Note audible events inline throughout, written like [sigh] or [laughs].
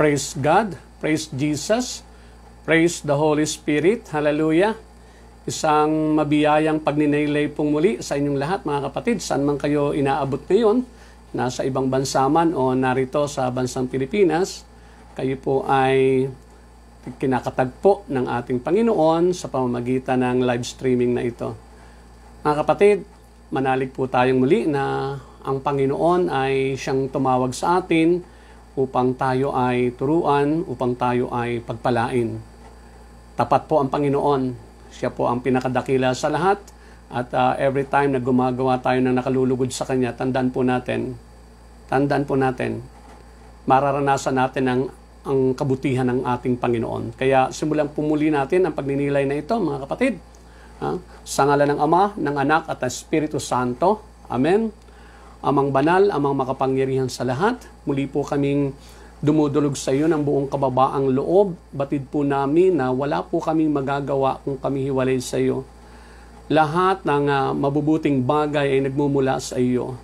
Praise God, praise Jesus, praise the Holy Spirit, hallelujah. Isang mabiyayang pagninilay pong muli sa inyong lahat mga kapatid, saan man kayo inaabot ngayon, nasa ibang bansa man o narito sa bansang Pilipinas, kayo po ay kinakatagpo ng ating Panginoon sa pamamagitan ng live streaming na ito. Mga kapatid, manalig po tayong muli na ang Panginoon ay siyang tumawag sa atin upang tayo ay turuan, upang tayo ay pagpalain. Tapat po ang Panginoon. Siya po ang pinakadakila sa lahat. At uh, every time na gumagawa tayo ng nakalulugod sa Kanya, tandaan po natin, tandaan po natin, mararanasan natin ang, ang kabutihan ng ating Panginoon. Kaya simulan pumuli natin ang pagninilay na ito, mga kapatid. Ha? Ah, sa ngala ng Ama, ng Anak, at ng Espiritu Santo. Amen. Amang Banal, Amang Makapangyarihan sa lahat, muli po kaming dumudulog sa iyo ng buong kababaang loob. Batid po namin na wala po kaming magagawa kung kami hiwalay sa iyo. Lahat ng uh, mabubuting bagay ay nagmumula sa iyo.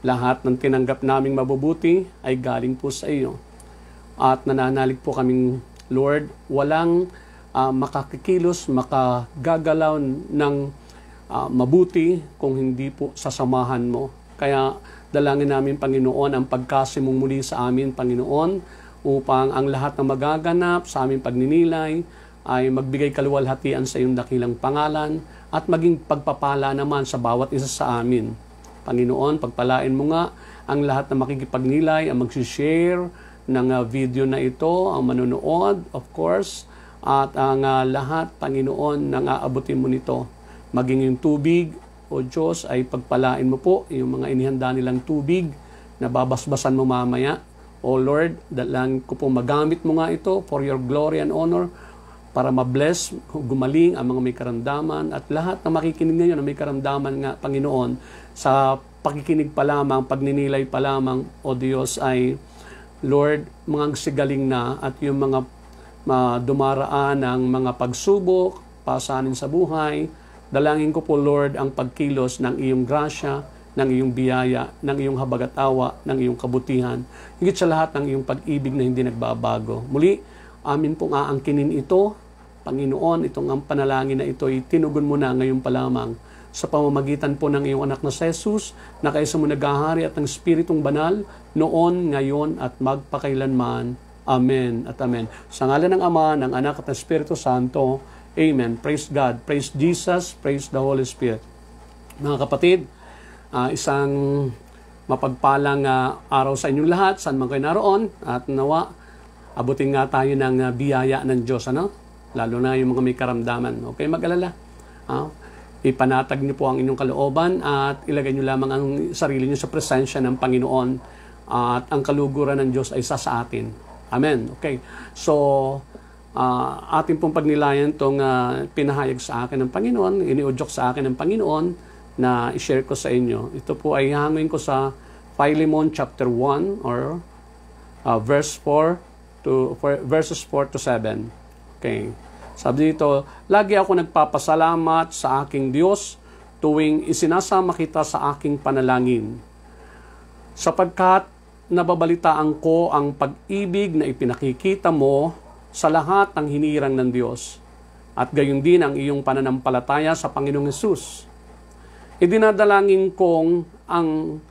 Lahat ng tinanggap naming mabubuti ay galing po sa iyo. At nananalig po kaming, Lord, walang uh, makakikilos, makagagalaw ng uh, mabuti kung hindi po sasamahan mo kaya dalangin namin, Panginoon, ang pagkasimong muli sa amin, Panginoon, upang ang lahat na magaganap sa aming pagninilay ay magbigay kaluwalhatian sa iyong dakilang pangalan at maging pagpapala naman sa bawat isa sa amin. Panginoon, pagpalain mo nga ang lahat na makikipagnilay, ang magsishare ng ah, video na ito, ang manonood, of course, at ang ah, lahat, Panginoon, na aabutin mo nito. Maging yung tubig o Diyos ay pagpalain mo po yung mga inihanda nilang tubig na babasbasan mo mamaya. O Lord, dalang ko po magamit mo nga ito for your glory and honor para mabless, gumaling ang mga may karamdaman at lahat na makikinig ngayon na may karamdaman nga, Panginoon, sa pakikinig pa lamang, pagninilay pa lamang, O Diyos ay, Lord, mga sigaling na at yung mga uh, dumaraan ng mga pagsubok, pasanin sa buhay, Dalangin ko po, Lord, ang pagkilos ng iyong grasya, ng iyong biyaya, ng iyong habagatawa, ng iyong kabutihan. Higit sa lahat ng iyong pag-ibig na hindi nagbabago. Muli, amin pong aangkinin ito. Panginoon, itong ang panalangin na ito, tinugon mo na ngayon pa lamang sa pamamagitan po ng iyong anak na si Jesus, na kaisa mo naghahari at ng Espiritong Banal, noon, ngayon, at magpakailanman. Amen at Amen. Sa ngalan ng Ama, ng Anak at ng Espiritu Santo, Amen. Praise God. Praise Jesus. Praise the Holy Spirit. Mga kapatid, uh, isang mapagpalang uh, araw sa inyong lahat, saan man kayo naroon, at nawa, abutin nga tayo ng uh, biyaya ng Diyos, ano? Lalo na yung mga may karamdaman. Okay, mag-alala. Uh, ipanatag niyo po ang inyong kalooban at ilagay niyo lamang ang sarili niyo sa presensya ng Panginoon at ang kaluguran ng Diyos ay sa sa atin. Amen. Okay. So, uh, ah, ating pong pagnilayan itong uh, ah, pinahayag sa akin ng Panginoon, iniudyok sa akin ng Panginoon na i-share ko sa inyo. Ito po ay hangin ko sa Philemon chapter 1 or uh, verse 4 to verses 4 to 7. Okay. Sabi dito, lagi ako nagpapasalamat sa aking Diyos tuwing isinasama kita sa aking panalangin. Sapagkat nababalitaan ko ang pag-ibig na ipinakikita mo sa lahat ng hinirang ng Diyos at gayon din ang iyong pananampalataya sa Panginoong Yesus. Idinadalangin kong ang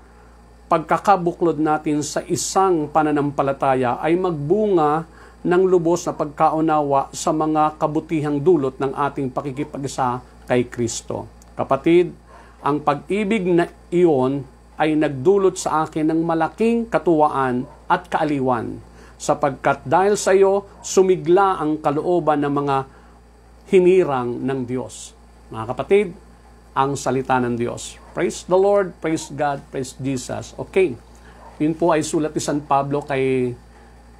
pagkakabuklod natin sa isang pananampalataya ay magbunga ng lubos na pagkaunawa sa mga kabutihang dulot ng ating pakikipagsa kay Kristo. Kapatid, ang pag-ibig na iyon ay nagdulot sa akin ng malaking katuwaan at kaaliwan sapagkat dahil sa iyo, sumigla ang kalooban ng mga hinirang ng Diyos. Mga kapatid, ang salita ng Diyos. Praise the Lord, praise God, praise Jesus. Okay, yun po ay sulat ni San Pablo kay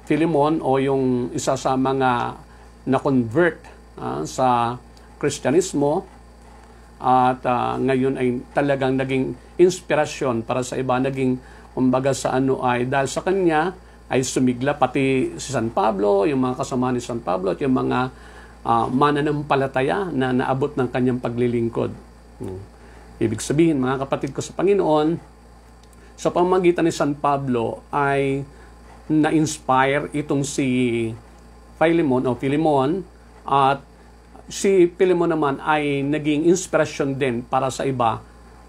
Philemon o yung isa sa mga na-convert uh, sa Kristyanismo at uh, ngayon ay talagang naging inspirasyon para sa iba, naging kumbaga sa ano ay dahil sa kanya ay sumigla pati si San Pablo, yung mga kasama ni San Pablo at yung mga uh, mananampalataya na naabot ng kanyang paglilingkod. Hmm. Ibig sabihin, mga kapatid ko sa Panginoon, sa pamagitan ni San Pablo ay na-inspire itong si Philemon o Philemon at si Philemon naman ay naging inspiration din para sa iba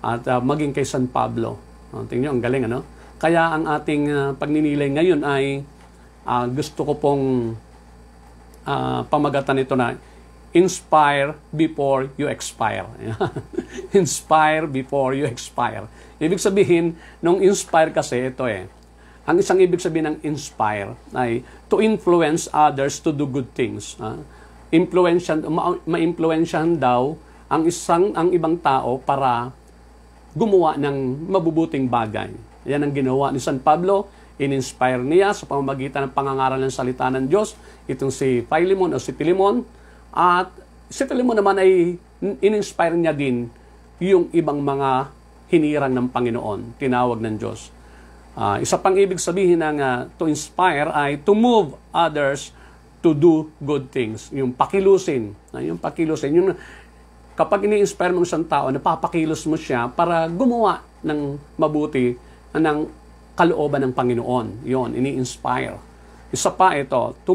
at uh, maging kay San Pablo. Uh, tingnan nyo, ang galing ano? Kaya ang ating uh, pagninilay ngayon ay uh, gusto ko pong uh, pamagatan ito na inspire before you expire. [laughs] inspire before you expire. Ibig sabihin, nung inspire kasi ito eh. Ang isang ibig sabihin ng inspire ay to influence others to do good things. Uh, influensyan, ma- ma daw ang isang ang ibang tao para gumawa ng mabubuting bagay. Yan ang ginawa ni San Pablo. Ininspire niya sa pamamagitan ng pangangaral ng salita ng Diyos, itong si Philemon o si Philemon. At si Philemon naman ay ininspire niya din yung ibang mga hinirang ng Panginoon, tinawag ng Diyos. Uh, isa pang ibig sabihin ng uh, to inspire ay to move others to do good things. Yung pakilusin. Uh, yung pakilusin. Yung, kapag ini-inspire mo isang tao, napapakilos mo siya para gumawa ng mabuti ng kalooban ng Panginoon. Yon, ini-inspire. Isa pa ito, to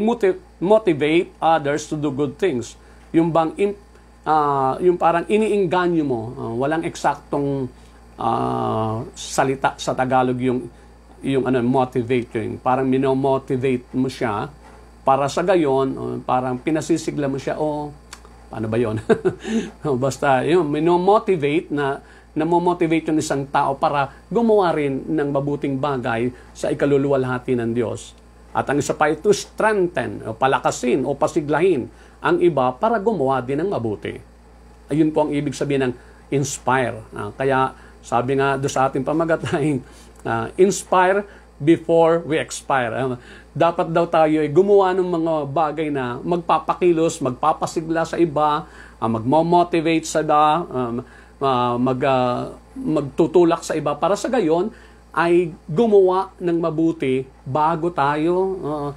motivate others to do good things. Yung bang uh, yung parang iniinganyo mo, uh, walang eksaktong uh, salita sa Tagalog yung yung ano motivating, parang minomotivate mo siya para sa gayon, uh, parang pinasisigla mo siya, oh, paano ba 'yon? [laughs] Basta yun, minomotivate na na motivate yung isang tao para gumawa rin ng mabuting bagay sa ikaluluwalhati ng Diyos. At ang isa pa ito, strengthen, o palakasin, o pasiglahin ang iba para gumawa din ng mabuti. Ayun po ang ibig sabihin ng inspire. Uh, kaya sabi nga do sa ating pamagatlain, uh, [laughs] ah, inspire before we expire. Uh, dapat daw tayo ay gumawa ng mga bagay na magpapakilos, magpapasigla sa iba, uh, magmo-motivate sa da, um, uh, mag, uh, magtutulak sa iba para sa gayon ay gumawa ng mabuti bago tayo uh,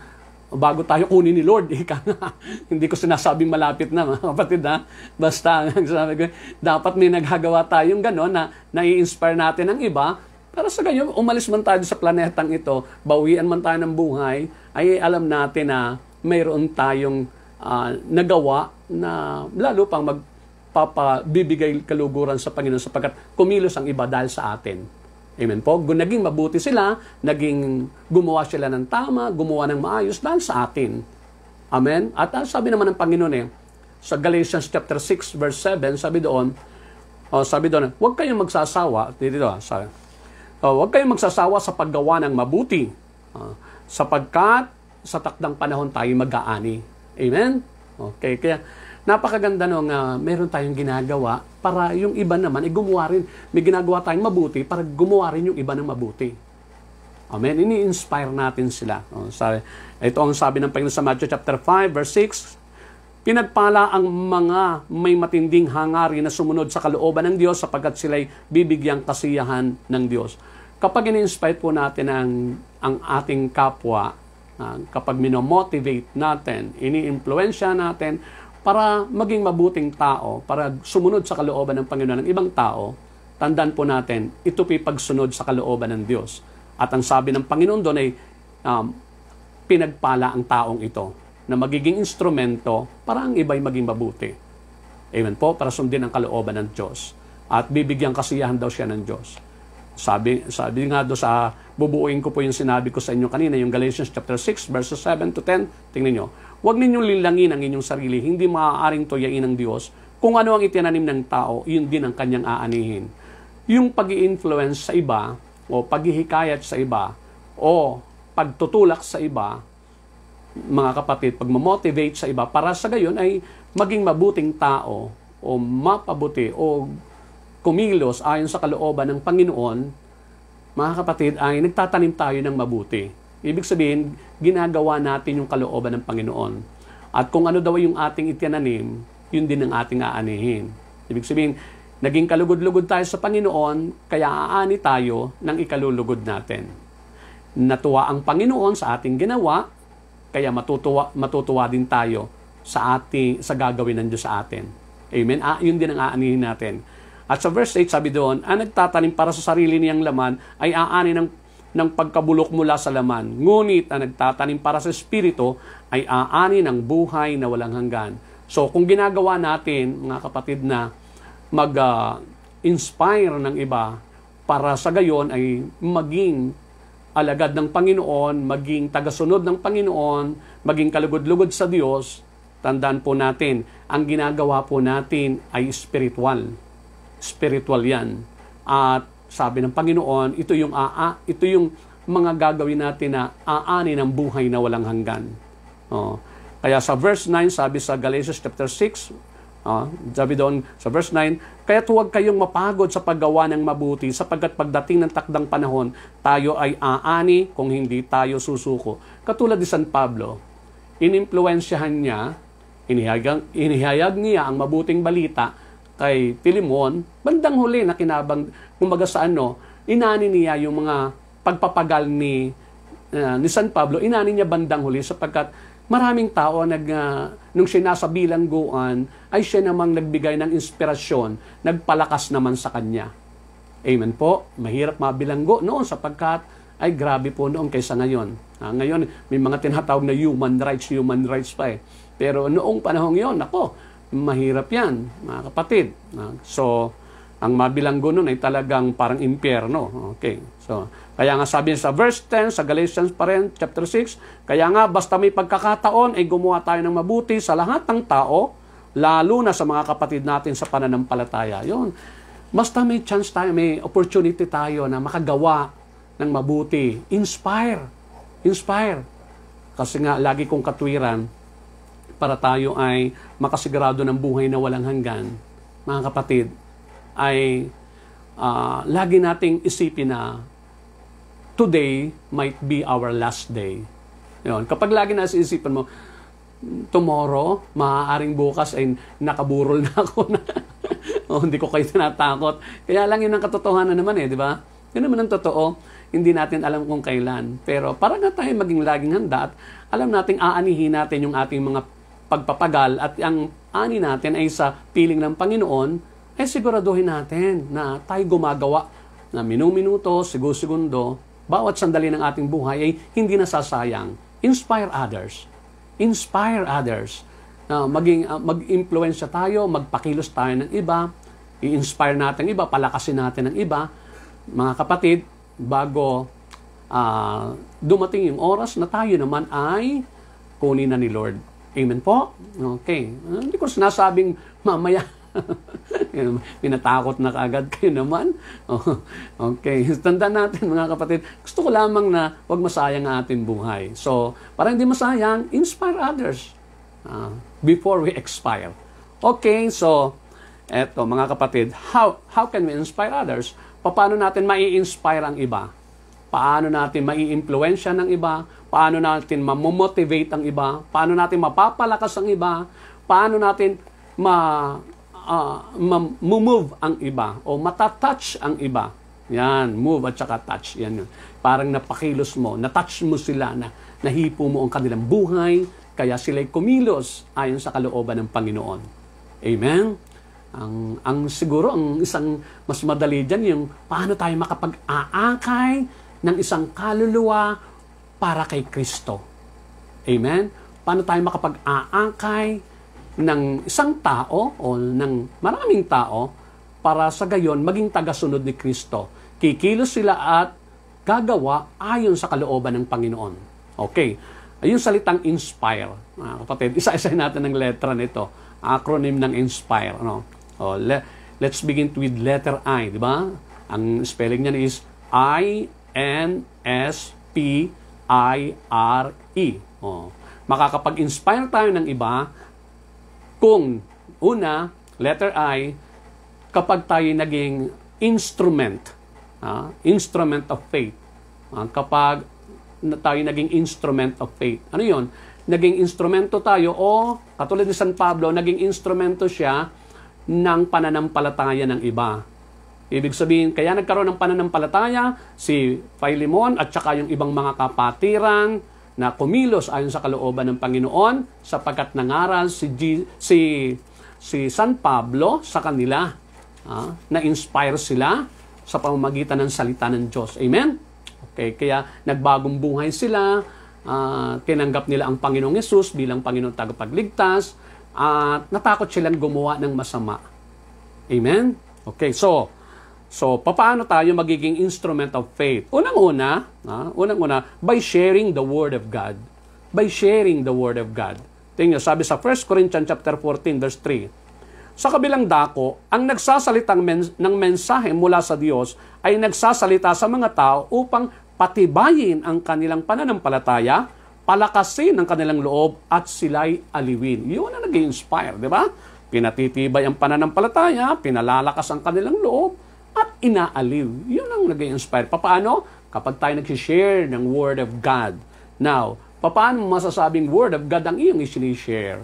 bago tayo kunin ni Lord. [laughs] Ika nga, hindi ko sinasabing malapit na, kapatid, ha? Basta, [laughs] sabi ko, dapat may naghagawa tayong gano'n na nai-inspire natin ang iba para sa ganyan, umalis man tayo sa planetang ito, bawian man tayo ng buhay, ay alam natin na mayroon tayong uh, nagawa na lalo pang mag, papabibigay kaluguran sa Panginoon sapagkat kumilos ang iba dahil sa atin. Amen po. Naging mabuti sila, naging gumawa sila ng tama, gumawa ng maayos dahil sa atin. Amen? At uh, sabi naman ng Panginoon eh, sa Galatians chapter 6 verse 7, sabi doon, oh, sabi doon, huwag kayong magsasawa, dito ah, sa, oh, huwag kayong magsasawa sa paggawa ng mabuti, uh, sapagkat sa takdang panahon tayo mag-aani. Amen? Okay, kaya napakaganda no nga uh, meron tayong ginagawa para yung iba naman ay eh, gumawa rin. May ginagawa tayong mabuti para gumawa rin yung iba ng mabuti. Amen. Ini-inspire natin sila. O, sabi, ito ang sabi ng Panginoon sa Matthew chapter 5 verse 6. Pinagpala ang mga may matinding hangarin na sumunod sa kalooban ng Diyos sapagkat sila'y bibigyang kasiyahan ng Diyos. Kapag ini-inspire po natin ang, ang ating kapwa, uh, kapag minomotivate natin, ini-influensya natin, para maging mabuting tao, para sumunod sa kalooban ng Panginoon ng ibang tao, tandaan po natin, ito po'y pagsunod sa kalooban ng Diyos. At ang sabi ng Panginoon doon ay, um, pinagpala ang taong ito na magiging instrumento para ang iba'y maging mabuti. Amen po, para sundin ang kalooban ng Diyos. At bibigyan kasiyahan daw siya ng Diyos. Sabi, sabi nga do sa, bubuuin ko po yung sinabi ko sa inyo kanina, yung Galatians chapter 6, verses 7 to 10. Tingnan nyo, Huwag ninyong lilangin ang inyong sarili. Hindi maaaring toyain ng Diyos. Kung ano ang itinanim ng tao, yun din ang kanyang aanihin. Yung pag influence sa iba, o paghihikayat sa iba, o pagtutulak sa iba, mga kapatid, pagmamotivate sa iba, para sa gayon ay maging mabuting tao, o mapabuti, o kumilos ayon sa kalooban ng Panginoon, mga kapatid, ay nagtatanim tayo ng mabuti. Ibig sabihin, ginagawa natin yung kalooban ng Panginoon. At kung ano daw yung ating itinanim, yun din ang ating aanihin. Ibig sabihin, naging kalugod-lugod tayo sa Panginoon, kaya aani tayo ng ikalulugod natin. Natuwa ang Panginoon sa ating ginawa, kaya matutuwa, matutuwa din tayo sa ating sa gagawin ng Diyos sa atin. Amen. Ah, yun din ang aanihin natin. At sa verse 8 sabi doon, ang nagtatanim para sa sarili niyang laman ay aani ng ng pagkabulok mula sa laman. Ngunit ang nagtatanim para sa Espiritu ay aani ng buhay na walang hanggan. So kung ginagawa natin, mga kapatid, na mag-inspire uh, ng iba para sa gayon ay maging alagad ng Panginoon, maging tagasunod ng Panginoon, maging kalugod-lugod sa Diyos, tandaan po natin, ang ginagawa po natin ay spiritual. Spiritual yan. At sabi ng Panginoon, ito yung aa, ito yung mga gagawin natin na aani ng buhay na walang hanggan. Oh. Kaya sa verse 9, sabi sa Galatians chapter 6, oh, sabi doon sa verse 9, Kaya huwag kayong mapagod sa paggawa ng mabuti sapagkat pagdating ng takdang panahon, tayo ay aani kung hindi tayo susuko. Katulad ni San Pablo, inimpluensyahan niya, inihayag, inihayag niya ang mabuting balita kay Pilimon, bandang huli na kinabang, kumbaga sa ano, inani niya yung mga pagpapagal ni, uh, ni San Pablo, inani niya bandang huli sapagkat maraming tao nag, uh, nung siya nasa bilangguan, ay siya namang nagbigay ng inspirasyon, nagpalakas naman sa kanya. Amen po. Mahirap mabilanggo noon sapagkat ay grabe po noon kaysa ngayon. Ah, ngayon, may mga tinatawag na human rights, human rights pa eh. Pero noong panahong yon, ako, mahirap yan, mga kapatid. Ah, so, ang mabilanggo nun ay talagang parang impyerno. Okay. So, kaya nga sabi sa verse 10, sa Galatians pa rin, chapter 6, kaya nga basta may pagkakataon ay gumawa tayo ng mabuti sa lahat ng tao, lalo na sa mga kapatid natin sa pananampalataya. Yun. Basta may chance tayo, may opportunity tayo na makagawa ng mabuti. Inspire. Inspire. Kasi nga, lagi kong katwiran, para tayo ay makasigurado ng buhay na walang hanggan, mga kapatid, ay uh, lagi nating isipin na today might be our last day. Yun. Kapag lagi na isipan mo, tomorrow, maaaring bukas ay nakaburol na ako na [laughs] oh, hindi ko kayo tinatakot. Kaya lang yun ang katotohanan naman eh, di ba? Yun naman ang totoo. Hindi natin alam kung kailan. Pero para nga tayo maging laging handa at alam nating aanihin natin yung ating mga pagpapagal at ang ani natin ay sa piling ng Panginoon, ay eh, siguraduhin natin na tayo gumagawa na minuminuto, sigusegundo, bawat sandali ng ating buhay ay hindi nasasayang. Inspire others. Inspire others. Na maging, uh, ah, mag-impluensya tayo, magpakilos tayo ng iba, i-inspire natin iba, palakasin natin ang iba. Mga kapatid, bago uh, dumating yung oras na tayo naman ay kunin na ni Lord Amen po? Okay. Hindi ko sinasabing mamaya. Pinatakot [laughs] na kaagad kayo naman. [laughs] Oh, okay. Tandaan natin mga kapatid, gusto ko lamang na huwag masayang ang ating buhay. So, para hindi masayang, inspire others uh, before we expire. Okay, so, eto mga kapatid, how, how can we inspire others? Paano natin mai-inspire ang iba? paano natin maiimpluwensya ng iba, paano natin mamomotivate ang iba, paano natin mapapalakas ang iba, paano natin ma, uh, ah, ma-move ang iba o matatouch ang iba. Yan, move at saka touch. Yan yun. Parang napakilos mo, natouch mo sila, na, nahipo mo ang kanilang buhay, kaya sila'y kumilos ayon sa kalooban ng Panginoon. Amen? Ang, ang siguro, ang isang mas madali dyan, yung paano tayo makapag-aakay ng isang kaluluwa para kay Kristo. Amen? Paano tayo makapag-aangkay ng isang tao o ng maraming tao para sa gayon maging tagasunod ni Kristo. Kikilos sila at gagawa ayon sa kalooban ng Panginoon. Okay. Yung salitang inspire, mga kapatid, isa-isa natin ng letra nito. Acronym ng inspire. Ano? Oh, le- let's begin with letter I, di ba? Ang spelling niyan is I N-S-P-I-R-E. Oh. Makakapag-inspire tayo ng iba kung una, letter I, kapag tayo naging instrument, uh, instrument of faith. Uh, kapag na tayo naging instrument of faith. Ano yon? Naging instrumento tayo o katulad ni San Pablo, naging instrumento siya ng pananampalataya ng iba. Ibig sabihin, kaya nagkaroon ng pananampalataya si Philemon at saka yung ibang mga kapatirang na kumilos ayon sa kalooban ng Panginoon sapagkat nangaral si, G, si, si San Pablo sa kanila. Ah, na-inspire sila sa pamamagitan ng salita ng Diyos. Amen? Okay, kaya nagbagong buhay sila, uh, tinanggap nila ang Panginoong Yesus bilang Panginoong tagapagligtas, at uh, natakot silang gumawa ng masama. Amen? Okay, so, So, paano tayo magiging instrument of faith? Unang-una, ah, unang-una, by sharing the Word of God. By sharing the Word of God. Tingnan sabi sa 1 Corinthians chapter 14, verse 3, Sa kabilang dako, ang nagsasalitang men- ng mensahe mula sa Diyos ay nagsasalita sa mga tao upang patibayin ang kanilang pananampalataya, palakasin ang kanilang loob, at sila'y aliwin. Yun ang nag-inspire, di ba? Pinatitibay ang pananampalataya, pinalalakas ang kanilang loob, at inaaliw. Yun ang nag inspire Paano? Kapag tayo nag-share ng Word of God. Now, paano masasabing Word of God ang iyong isinishare?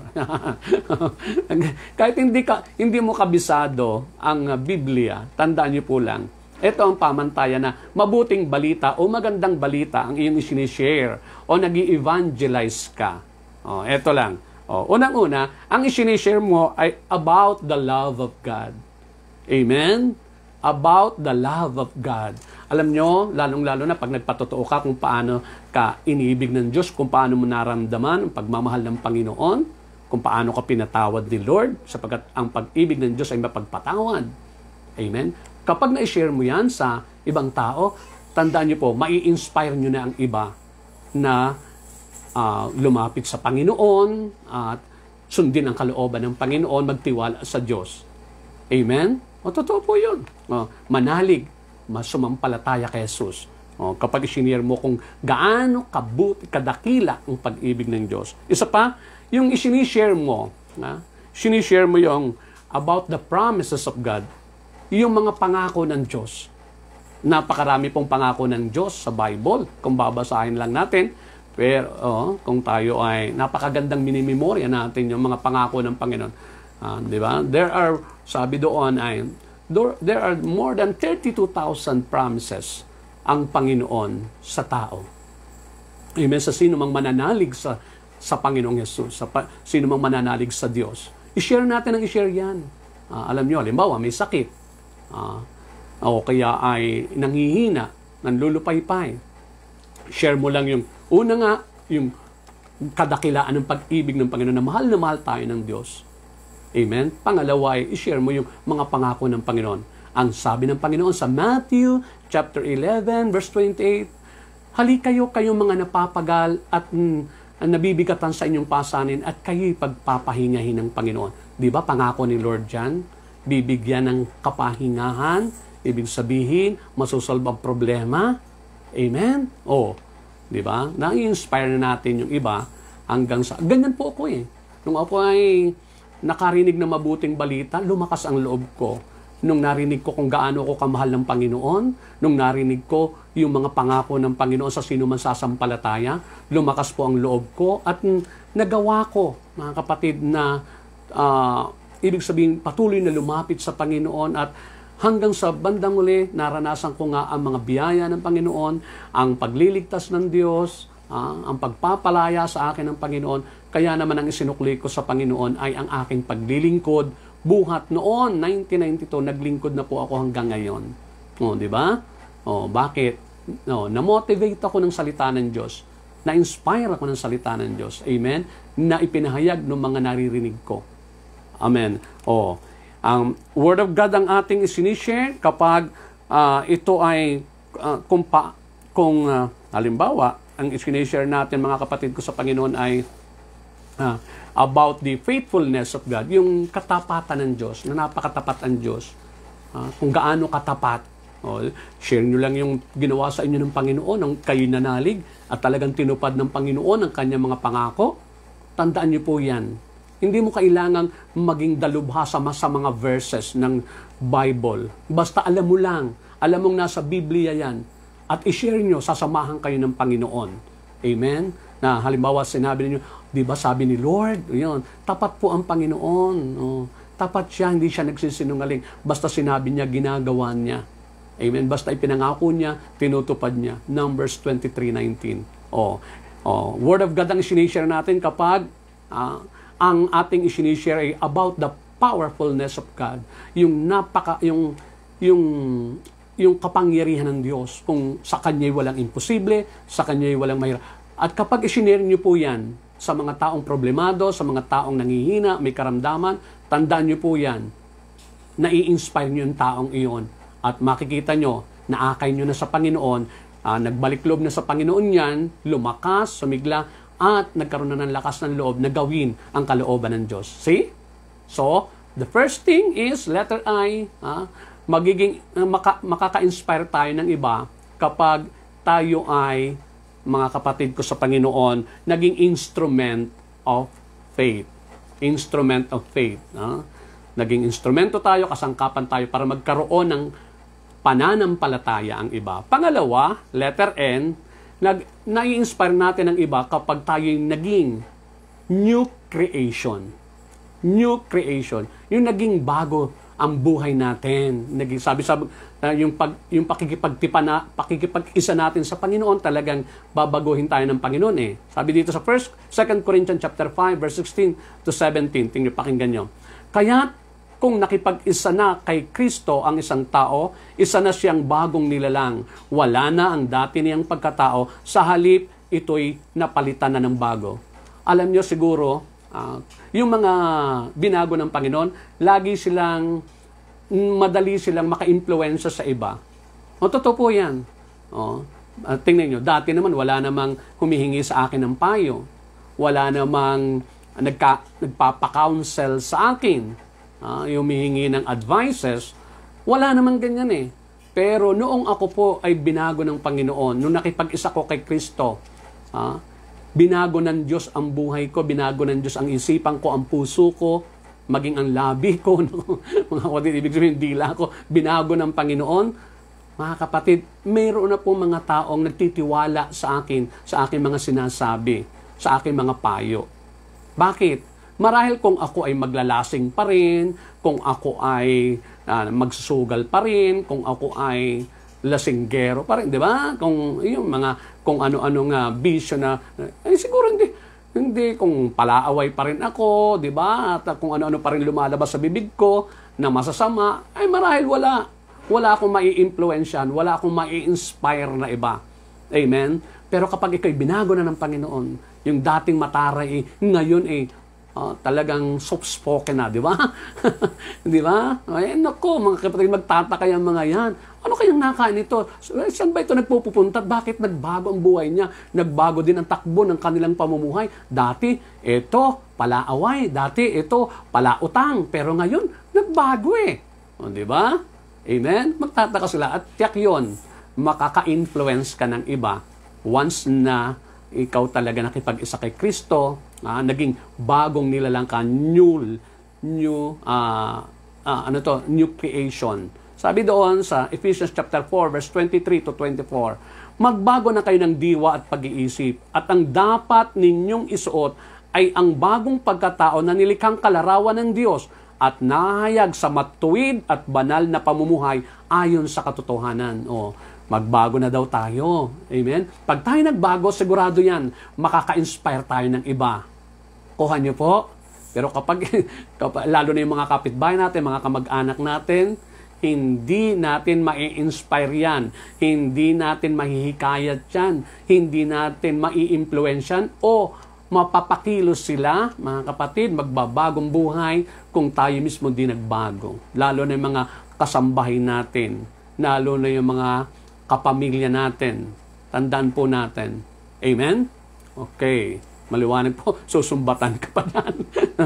[laughs] Kahit hindi, ka, hindi mo kabisado ang ah, Biblia, tandaan niyo po lang, ito ang pamantayan na mabuting balita o magandang balita ang iyong isinishare o nag evangelize ka. Oh, ito lang. Oh, unang-una, ang isinishare mo ay about the love of God. Amen? about the love of God. Alam nyo, lalong-lalo na pag nagpatotoo ka kung paano ka iniibig ng Diyos, kung paano mo naramdaman ang pagmamahal ng Panginoon, kung paano ka pinatawad ni Lord, sapagkat ang pag-ibig ng Diyos ay mapagpatawad. Amen? Kapag na-share mo yan sa ibang tao, tandaan nyo po, mai-inspire nyo na ang iba na uh, lumapit sa Panginoon at sundin ang kalooban ng Panginoon, magtiwala sa Diyos. Amen? O totoo po yun. O, manalig, masumampalataya kay Jesus. O, kapag isinir mo kung gaano kabuti, kadakila ang pag-ibig ng Diyos. Isa pa, yung isinishare mo, na, sinishare mo yung about the promises of God, yung mga pangako ng Diyos. Napakarami pong pangako ng Diyos sa Bible, kung babasahin lang natin. Pero oh, kung tayo ay napakagandang minimemorya natin yung mga pangako ng Panginoon. Uh, di ba? There are, sabi doon ay, there are more than 32,000 promises ang Panginoon sa tao. Amen. Sa sino mang mananalig sa, sa Panginoong Yesus, sa pa, sino mang mananalig sa Diyos. I-share natin ang i-share yan. Uh, alam nyo, halimbawa, may sakit. Uh, o kaya ay nangihina, nanlulupaypay. Share mo lang yung, una nga, yung kadakilaan ng pag-ibig ng Panginoon na mahal na mahal tayo ng Diyos Amen? Pangalawa ay ishare mo yung mga pangako ng Panginoon. Ang sabi ng Panginoon sa Matthew chapter 11 verse 28, Halik kayo kayong mga napapagal at mm, ah, nabibigatan sa inyong pasanin at kayo'y pagpapahingahin ng Panginoon. Di ba pangako ni Lord dyan? Bibigyan ng kapahingahan, ibig sabihin, masusolve ang problema. Amen? oh, Di ba? Na-inspire na natin yung iba hanggang sa... Ganyan po ako eh. Nung ako ay nakarinig ng mabuting balita, lumakas ang loob ko. Nung narinig ko kung gaano ako kamahal ng Panginoon, nung narinig ko yung mga pangako ng Panginoon sa sino man sasampalataya, lumakas po ang loob ko at nagawa ko, mga kapatid, na uh, ibig sabihin patuloy na lumapit sa Panginoon at hanggang sa bandang uli, naranasan ko nga ang mga biyaya ng Panginoon, ang pagliligtas ng Diyos, uh, ang pagpapalaya sa akin ng Panginoon kaya naman ang isinukli ko sa Panginoon ay ang aking paglilingkod. Buhat noon, 1992, naglingkod na po ako hanggang ngayon. O, oh, di ba? oh bakit? no oh, na-motivate ako ng salita ng Diyos. Na-inspire ako ng salita ng Diyos. Amen? Na ipinahayag ng mga naririnig ko. Amen. oh ang um, Word of God ang ating isinishare kapag uh, ito ay uh, kung, pa, kung uh, halimbawa, ang isinishare natin mga kapatid ko sa Panginoon ay uh, about the faithfulness of God, yung katapatan ng Diyos, na napakatapat ang Diyos, uh, kung gaano katapat. Oh, share nyo lang yung ginawa sa inyo ng Panginoon, ang kayo nanalig, at talagang tinupad ng Panginoon ang kanyang mga pangako. Tandaan nyo po yan. Hindi mo kailangang maging dalubhasa sa, sa mga verses ng Bible. Basta alam mo lang, alam mong nasa Biblia yan, at ishare nyo, sasamahan kayo ng Panginoon. Amen? na halimbawa sinabi niyo, di ba sabi ni Lord, yun, tapat po ang Panginoon. Oh, tapat siya, hindi siya nagsisinungaling. Basta sinabi niya, ginagawa niya. Amen. Basta ipinangako niya, tinutupad niya. Numbers 23.19. Oh, oh, Word of God ang sinishare natin kapag uh, ang ating isinishare ay about the powerfulness of God. Yung napaka, yung, yung yung kapangyarihan ng Diyos. Kung sa Kanya'y walang imposible, sa Kanya'y walang mahirap. At kapag isinare nyo po yan sa mga taong problemado, sa mga taong nangihina, may karamdaman, tandaan nyo po yan. Nai-inspire nyo yung taong iyon. At makikita nyo, naakay nyo na sa Panginoon, uh, ah, nagbalik-loob na sa Panginoon yan, lumakas, sumigla, at nagkaroon na ng lakas ng loob na gawin ang kalooban ng Diyos. See? So, the first thing is, letter I, ha? magiging, uh, maka, makaka-inspire tayo ng iba kapag tayo ay mga kapatid ko sa Panginoon, naging instrument of faith. Instrument of faith. No? Naging instrumento tayo, kasangkapan tayo para magkaroon ng pananampalataya ang iba. Pangalawa, letter N, nag, nai-inspire natin ang iba kapag tayo'y naging new creation. New creation. Yung naging bago ang buhay natin. Nagsabi sa uh, yung pag yung pakikipagtipan na pakikipag-isa natin sa Panginoon talagang babaguhin tayo ng Panginoon eh. Sabi dito sa 1 2 Corinthians chapter 5 verse 16 to 17, tingnan pakinggan niyo. Kaya kung nakipag-isa na kay Kristo ang isang tao, isa na siyang bagong nilalang. Wala na ang dati niyang pagkatao, sa halip ito'y napalitan na ng bago. Alam niyo siguro, Ah, yung mga binago ng Panginoon, lagi silang mm, madali silang maka-impluwensya sa iba. O totoo po 'yan. O, uh, tingnan niyo, dati naman wala namang humihingi sa akin ng payo. Wala namang nagka, nagpapa-counsel sa akin. Uh, humihingi ng advices, wala namang ganyan eh. Pero noong ako po ay binago ng Panginoon, noong nakipag-isa ko kay Kristo, ah, uh, Binago ng Diyos ang buhay ko, binago ng Diyos ang isipan ko, ang puso ko, maging ang labi ko. [laughs] No? Mga kapatid, ibig sabihin, dila ko, binago ng Panginoon. Mga kapatid, mayroon na po mga taong nagtitiwala sa akin, sa aking mga sinasabi, sa aking mga payo. Bakit? Marahil kung ako ay maglalasing pa rin, kung ako ay uh, magsusugal pa rin, kung ako ay lasinggero. rin, di ba? Kung yung mga, kung ano-ano nga, bisyo na, eh, eh siguro hindi, hindi kung palaaway pa rin ako, di ba? At ah, kung ano-ano pa rin lumalabas sa bibig ko na masasama, ay marahil wala. Wala akong mai-influensyan, wala akong mai-inspire na iba. Amen? Pero kapag ikay binago na ng Panginoon, yung dating mataray, ngayon eh, Oh, talagang soft-spoken na, di ba? [laughs] di ba? Ay, nako, mga kapatid, magtataka yung mga yan. Ano kayang nakain ito? Well, eh, saan ba ito nagpupupunta? Bakit nagbago ang buhay niya? Nagbago din ang takbo ng kanilang pamumuhay. Dati, ito, palaaway. Dati, ito, palautang. Pero ngayon, nagbago eh. O, di ba? Amen? Magtataka sila. At tiyak yon makaka-influence ka ng iba once na ikaw talaga nakipag-isa kay Kristo, uh, naging bagong nilalangka, new, new, uh, uh, ano to, new creation. Sabi doon sa Ephesians chapter 4 verse 23 to 24, magbago na kayo ng diwa at pag-iisip at ang dapat ninyong isuot ay ang bagong pagkatao na nilikhang kalarawan ng Diyos at nahayag sa matuwid at banal na pamumuhay ayon sa katotohanan. O, oh, Magbago na daw tayo. Amen? Pag tayo nagbago, sigurado yan, makaka-inspire tayo ng iba. Kuha niyo po. Pero kapag, [laughs] lalo na yung mga kapitbahay natin, mga kamag-anak natin, hindi natin mai-inspire yan. Hindi natin mahihikayat yan. Hindi natin mai-influensyan o mapapakilos sila, mga kapatid, magbabagong buhay kung tayo mismo di nagbago. Lalo na yung mga kasambahay natin, lalo na yung mga kapamilya natin. Tandaan po natin. Amen? Okay. Maliwanag po. [laughs] Susumbatan ka pa yan.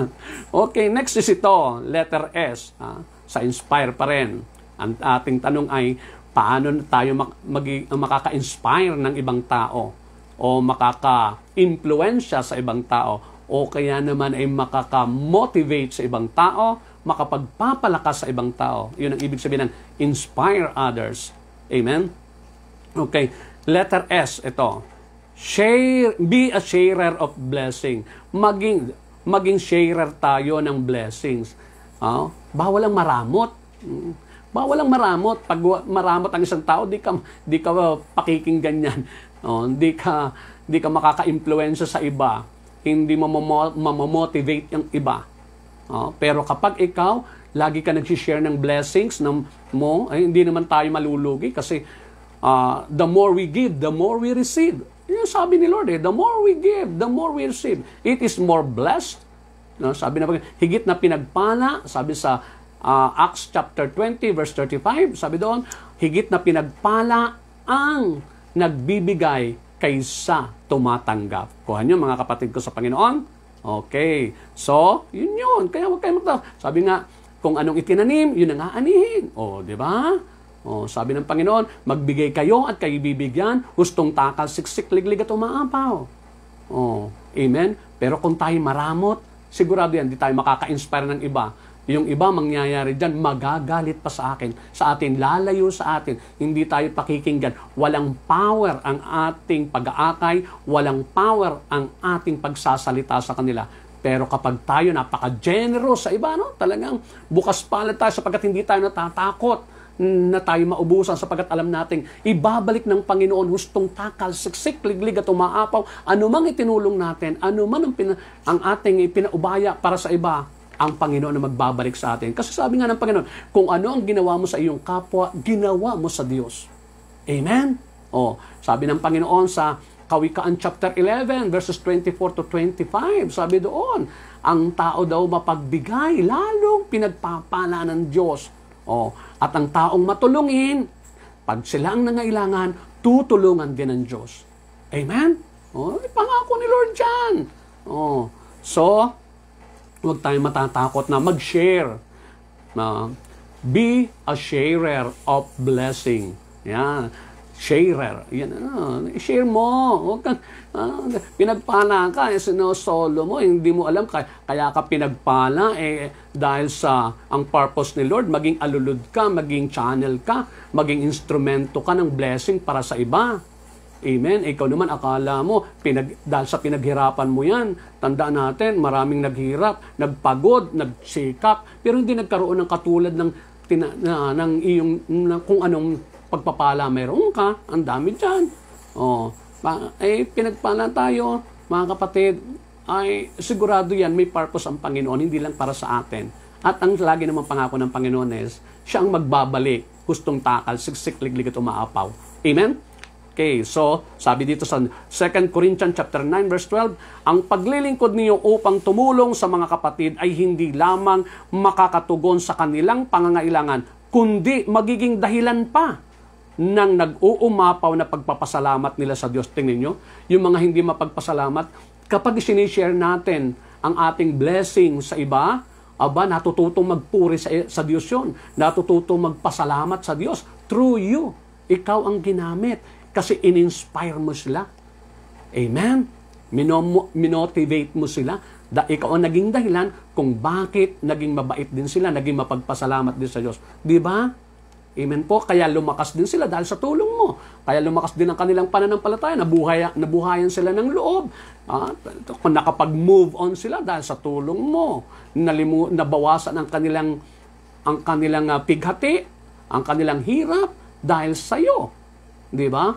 [laughs] okay, next is ito. Letter S. Ah, sa inspire pa rin. Ang ating tanong ay, paano tayo mak- mag- makaka-inspire ng ibang tao? O makaka-influensya sa ibang tao? O kaya naman ay makaka-motivate sa ibang tao? Makapagpapalakas sa ibang tao? Yun ang ibig sabihin ng inspire others. Amen? Okay, letter S ito. Share, be a sharer of blessing. Maging, maging sharer tayo ng blessings. Oh, bawal ang maramot. Hmm. Bawal ang maramot. Pag maramot ang isang tao, di ka, di ka ah, pakikinggan yan. [laughs] Oh, di ka, di ka makaka-impluensya sa iba. Hindi mo mamomotivate yung iba. Oh, pero kapag ikaw, lagi ka nag-share ng blessings ng mo, ay, hindi naman tayo malulugi kasi uh, the more we give, the more we receive. Yun yung sabi ni Lord eh, the more we give, the more we receive. It is more blessed. No, sabi na higit na pinagpala, sabi sa uh, Acts chapter 20 verse 35, sabi doon, higit na pinagpala ang nagbibigay kaysa tumatanggap. Kuha niyo mga kapatid ko sa Panginoon. Okay. So, yun yun. Kaya huwag kayo magtanong. Sabi nga, kung anong itinanim, yun ang aanihin. O, oh, di ba? O, sabi ng Panginoon, magbigay kayo at kayo bibigyan, hustong takal, siksik, liglig at umaapaw. O, amen? Pero kung tayo maramot, sigurado yan, di tayo makaka-inspire ng iba. Yung iba mangyayari dyan, magagalit pa sa akin, sa atin, lalayo sa atin, hindi tayo pakikinggan. Walang power ang ating pag-aakay, walang power ang ating pagsasalita sa kanila. Pero kapag tayo napaka-generous sa iba, no? talagang bukas palad tayo sapagkat hindi tayo natatakot na tayo maubusan sapagat alam nating ibabalik ng Panginoon hustong takal, siksik, liglig at umaapaw. Ano mang itinulong natin, ano man ang, pina, ang ating ipinaubaya para sa iba, ang Panginoon na magbabalik sa atin. Kasi sabi nga ng Panginoon, kung ano ang ginawa mo sa iyong kapwa, ginawa mo sa Diyos. Amen? O, sabi ng Panginoon sa Kawikaan chapter 11 verses 24 to 25, sabi doon, ang tao daw mapagbigay, lalong pinagpapala ng Diyos. O, at ang taong matulungin, pag sila ang nangailangan, tutulungan din ng Diyos. Amen? Oh, pangako ni Lord dyan. Oh, so, huwag tayong matatakot na mag-share. Na, be a sharer of blessing. Yan. Yeah. Sharer. Ah. Yan, ano, share mo. Huwag kang, ano, pinagpala ka, eh, sinosolo mo, hindi mo alam. Kaya, kaya ka pinagpala, eh, dahil sa ang purpose ni Lord, maging alulod ka, maging channel ka, maging instrumento ka ng blessing para sa iba. Amen. Ikaw naman akala mo, pinag, dahil sa pinaghirapan mo yan, tandaan natin, maraming naghirap, nagpagod, nagsikap, pero hindi nagkaroon ng katulad ng, tina, na, ng iyong, na, kung anong pagpapala meron ka, ang dami dyan. Oh, pa, eh, pinagpala tayo, mga kapatid, ay sigurado yan, may purpose ang Panginoon, hindi lang para sa atin. At ang lagi naman pangako ng Panginoon is, siya ang magbabalik, hustong takal, siksik, at umaapaw. Amen? Okay, so sabi dito sa 2 Corinthians chapter 9 verse 12, ang paglilingkod niyo upang tumulong sa mga kapatid ay hindi lamang makakatugon sa kanilang pangangailangan, kundi magiging dahilan pa ng nag-uumapaw na pagpapasalamat nila sa Diyos. Tingnan nyo, yung mga hindi mapagpasalamat, kapag sinishare natin ang ating blessing sa iba, aba, natututong magpuri sa, sa Diyos yun. Natututong magpasalamat sa Diyos. Through you, ikaw ang ginamit kasi in-inspire mo sila. Amen? Minom- minotivate mo sila da ikaw ang naging dahilan kung bakit naging mabait din sila, naging mapagpasalamat din sa Diyos. Di ba? Amen po. Kaya lumakas din sila dahil sa tulong mo. Kaya lumakas din ang kanilang pananampalataya. Nabuhay, nabuhayan sila ng loob. Ah, nakapag-move on sila dahil sa tulong mo. Nalimu, nabawasan ang kanilang ang kanilang uh, pighati, ang kanilang hirap dahil sa iyo. 'Di ba?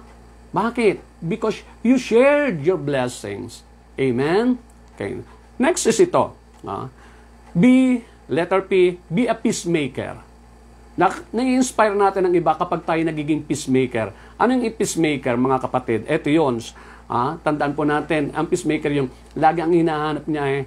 Bakit? Because you shared your blessings. Amen? Okay. Next is ito. Ah, be, letter P, be a peacemaker na, nai-inspire natin ang iba kapag tayo nagiging peacemaker. Ano yung peacemaker, mga kapatid? Ito yun. Ah, tandaan po natin, ang peacemaker yung lagi ang hinahanap niya eh,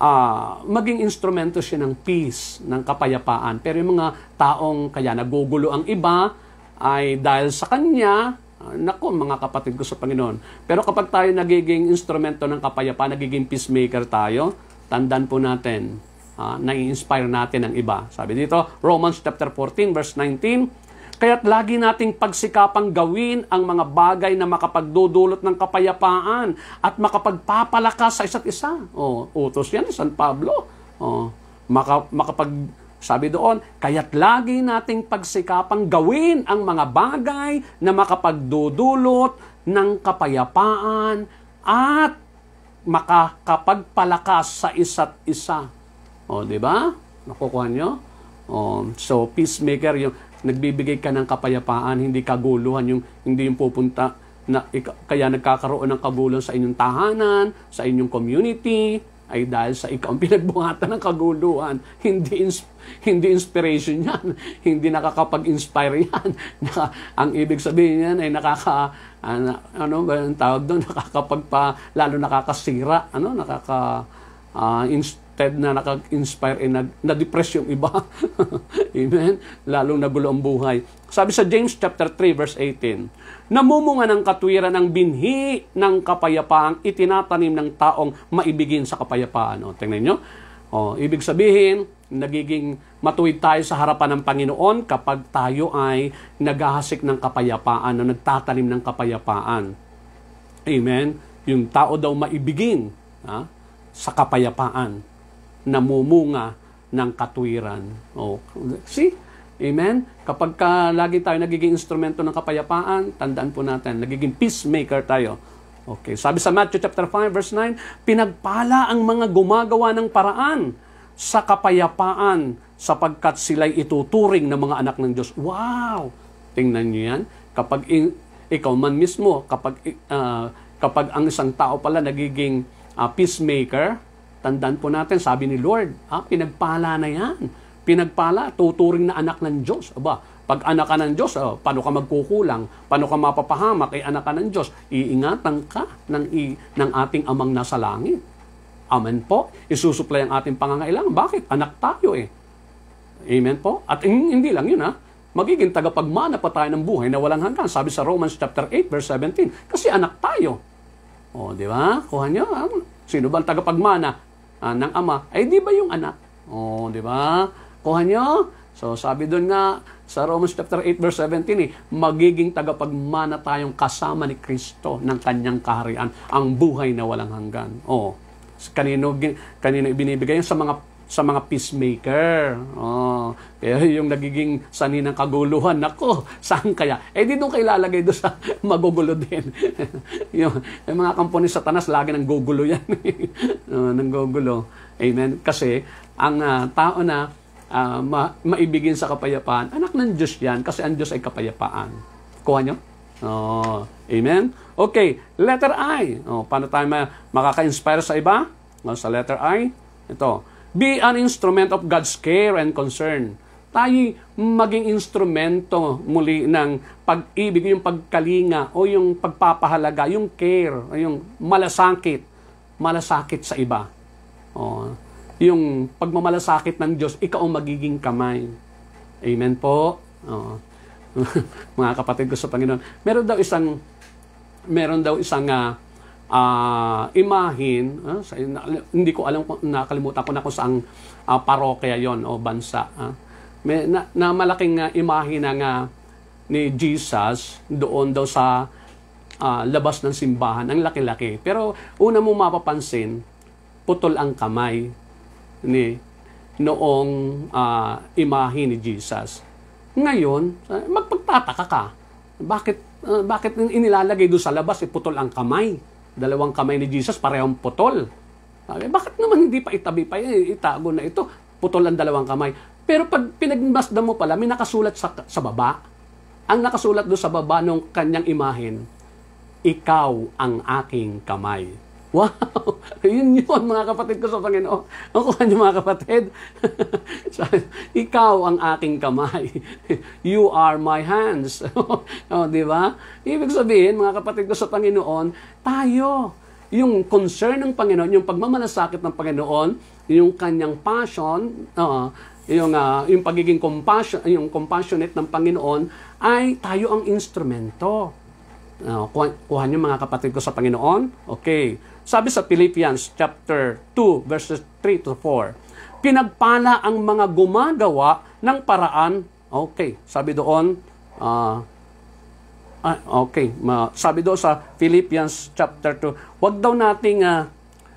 ah, maging instrumento siya ng peace, ng kapayapaan. Pero yung mga taong kaya nagugulo ang iba ay dahil sa kanya, Nako, mga kapatid ko sa Panginoon. Pero kapag tayo nagiging instrumento ng kapayapaan, nagiging peacemaker tayo, tandaan po natin, uh, nai-inspire natin ang iba. Sabi dito, Romans chapter 14 verse 19, Kaya't lagi nating pagsikapang gawin ang mga bagay na makapagdudulot ng kapayapaan at makapagpapalakas sa isa't isa. Oh, utos yan ni San Pablo. Oh, maka, makapag, sabi doon, kaya't lagi nating pagsikapang gawin ang mga bagay na makapagdudulot ng kapayapaan at makakapagpalakas sa isa't isa. O, di ba? Nakukuha nyo? O, so, peacemaker, yung nagbibigay ka ng kapayapaan, hindi kaguluhan, yung, hindi yung pupunta, na, kaya nagkakaroon ng kagulo sa inyong tahanan, sa inyong community, ay dahil sa ikaw ang [laughs] pinagbuhatan ng kaguluhan. Hindi, ins- hindi inspiration yan. [laughs] hindi nakakapag-inspire yan. [laughs] ang ibig sabihin yan ay nakaka, ano, ano ba yung tawag doon? Nakakapagpa, lalo nakakasira, ano, nakaka, uh, ah, inst- kahit na nakag-inspire, eh, na-depress yung iba. [laughs] Amen? Lalong nagulo ang buhay. Sabi sa James chapter 3 verse 18, Namumunga ng katwiran ang binhi ng kapayapaang itinatanim ng taong maibigin sa kapayapaan. O, tingnan nyo. O, ibig sabihin, nagiging matuwid tayo sa harapan ng Panginoon kapag tayo ay naghahasik ng kapayapaan o nagtatanim ng kapayapaan. Amen? Yung tao daw maibigin ha, sa kapayapaan namumunga ng katwiran. Oh, see? Amen? Kapag ka lagi tayo nagiging instrumento ng kapayapaan, tandaan po natin, nagiging peacemaker tayo. Okay, sabi sa Matthew chapter 5 verse 9, pinagpala ang mga gumagawa ng paraan sa kapayapaan sapagkat sila'y ituturing ng mga anak ng Diyos. Wow! Tingnan niyo yan. Kapag in, ikaw man mismo, kapag, uh, kapag ang isang tao pala nagiging uh, peacemaker, Tandaan po natin, sabi ni Lord, ha, ah, pinagpala na yan. Pinagpala, tuturing na anak ng Diyos. Aba, pag anak ka ng Diyos, oh, paano ka magkukulang? Paano ka mapapahamak? Eh, anak ka ng Diyos, iingatan ka ng, i, ng ating amang nasa langit. Amen po. Isusuplay ang ating pangangailangan. Bakit? Anak tayo eh. Amen po. At hindi lang yun ha magiging tagapagmana pa tayo ng buhay na walang hanggan. Sabi sa Romans chapter 8 verse 17, kasi anak tayo. O, di ba? Kuha nyo. Sino ba ang tagapagmana? uh, ng ama, ay di ba yung anak? Oh, di ba? Kuha nyo? So sabi doon nga sa Romans chapter 8 verse 17, eh, magiging tagapagmana tayong kasama ni Kristo ng kanyang kaharian, ang buhay na walang hanggan. Oh, kanino kanino ibinibigay yung sa mga sa mga peacemaker. Oh, pero yung nagiging sani ng kaguluhan, nako, saan kaya? Eh di doon kayo lalagay doon sa [laughs] magugulo din. [laughs] yung, yung mga kampo ni Satanas, lagi nang gugulo yan. [laughs] oh, nang gugulo. Amen. Kasi ang uh, tao na uh, ma- maibigin sa kapayapaan, anak ng Diyos yan kasi ang Diyos ay kapayapaan. Kuha nyo? Oh, amen? Okay, letter I. Oh, paano tayo makaka-inspire sa iba? Oh, sa letter I, ito. Be an instrument of God's care and concern. Tayo maging instrumento muli ng pag-ibig, yung pagkalinga o yung pagpapahalaga, yung care, yung malasakit, malasakit sa iba. O, yung pagmamalasakit ng Diyos, ikaw ang magiging kamay. Amen po. O. [laughs] Mga kapatid ko sa Panginoon. Meron daw isang meron daw isang uh, uh, imahin uh, sa, na, hindi ko alam, nakalimutan ko na kung saang uh, parokya yon o bansa. Uh, may, na, na malaking uh, imahe na nga ni Jesus doon daw sa uh, labas ng simbahan. Ang laki-laki. Pero una mo mapapansin, putol ang kamay ni noong uh, imahe ni Jesus. Ngayon, magpagtataka ka. Bakit uh, bakit inilalagay doon sa labas eh, putol ang kamay? dalawang kamay ni Jesus parehong putol. Okay, bakit naman hindi pa itabi pa yan, itago na ito, putol ang dalawang kamay. Pero pag pinagmasdan mo pala, may nakasulat sa, sa baba. Ang nakasulat do sa baba ng kanyang imahin, ikaw ang aking kamay. Wow! [laughs] Yun yun, mga kapatid ko sa Panginoon. Ang kuha niyo, mga kapatid. [laughs] Ikaw ang aking kamay. [laughs] you are my hands. o, oh, di ba? Ibig sabihin, mga kapatid ko sa Panginoon, tayo, yung concern ng Panginoon, yung pagmamalasakit ng Panginoon, yung kanyang passion, uh, yung, uh, yung pagiging compassion, yung compassionate ng Panginoon, ay tayo ang instrumento. Uh, kuha, kuha niyo mga kapatid ko sa Panginoon. Okay. Sabi sa Philippians chapter 2 verses 3 to 4, pinagpala ang mga gumagawa ng paraan. Okay, sabi doon, uh, ah, okay, ma, sabi doon sa Philippians chapter 2, wag daw nating uh,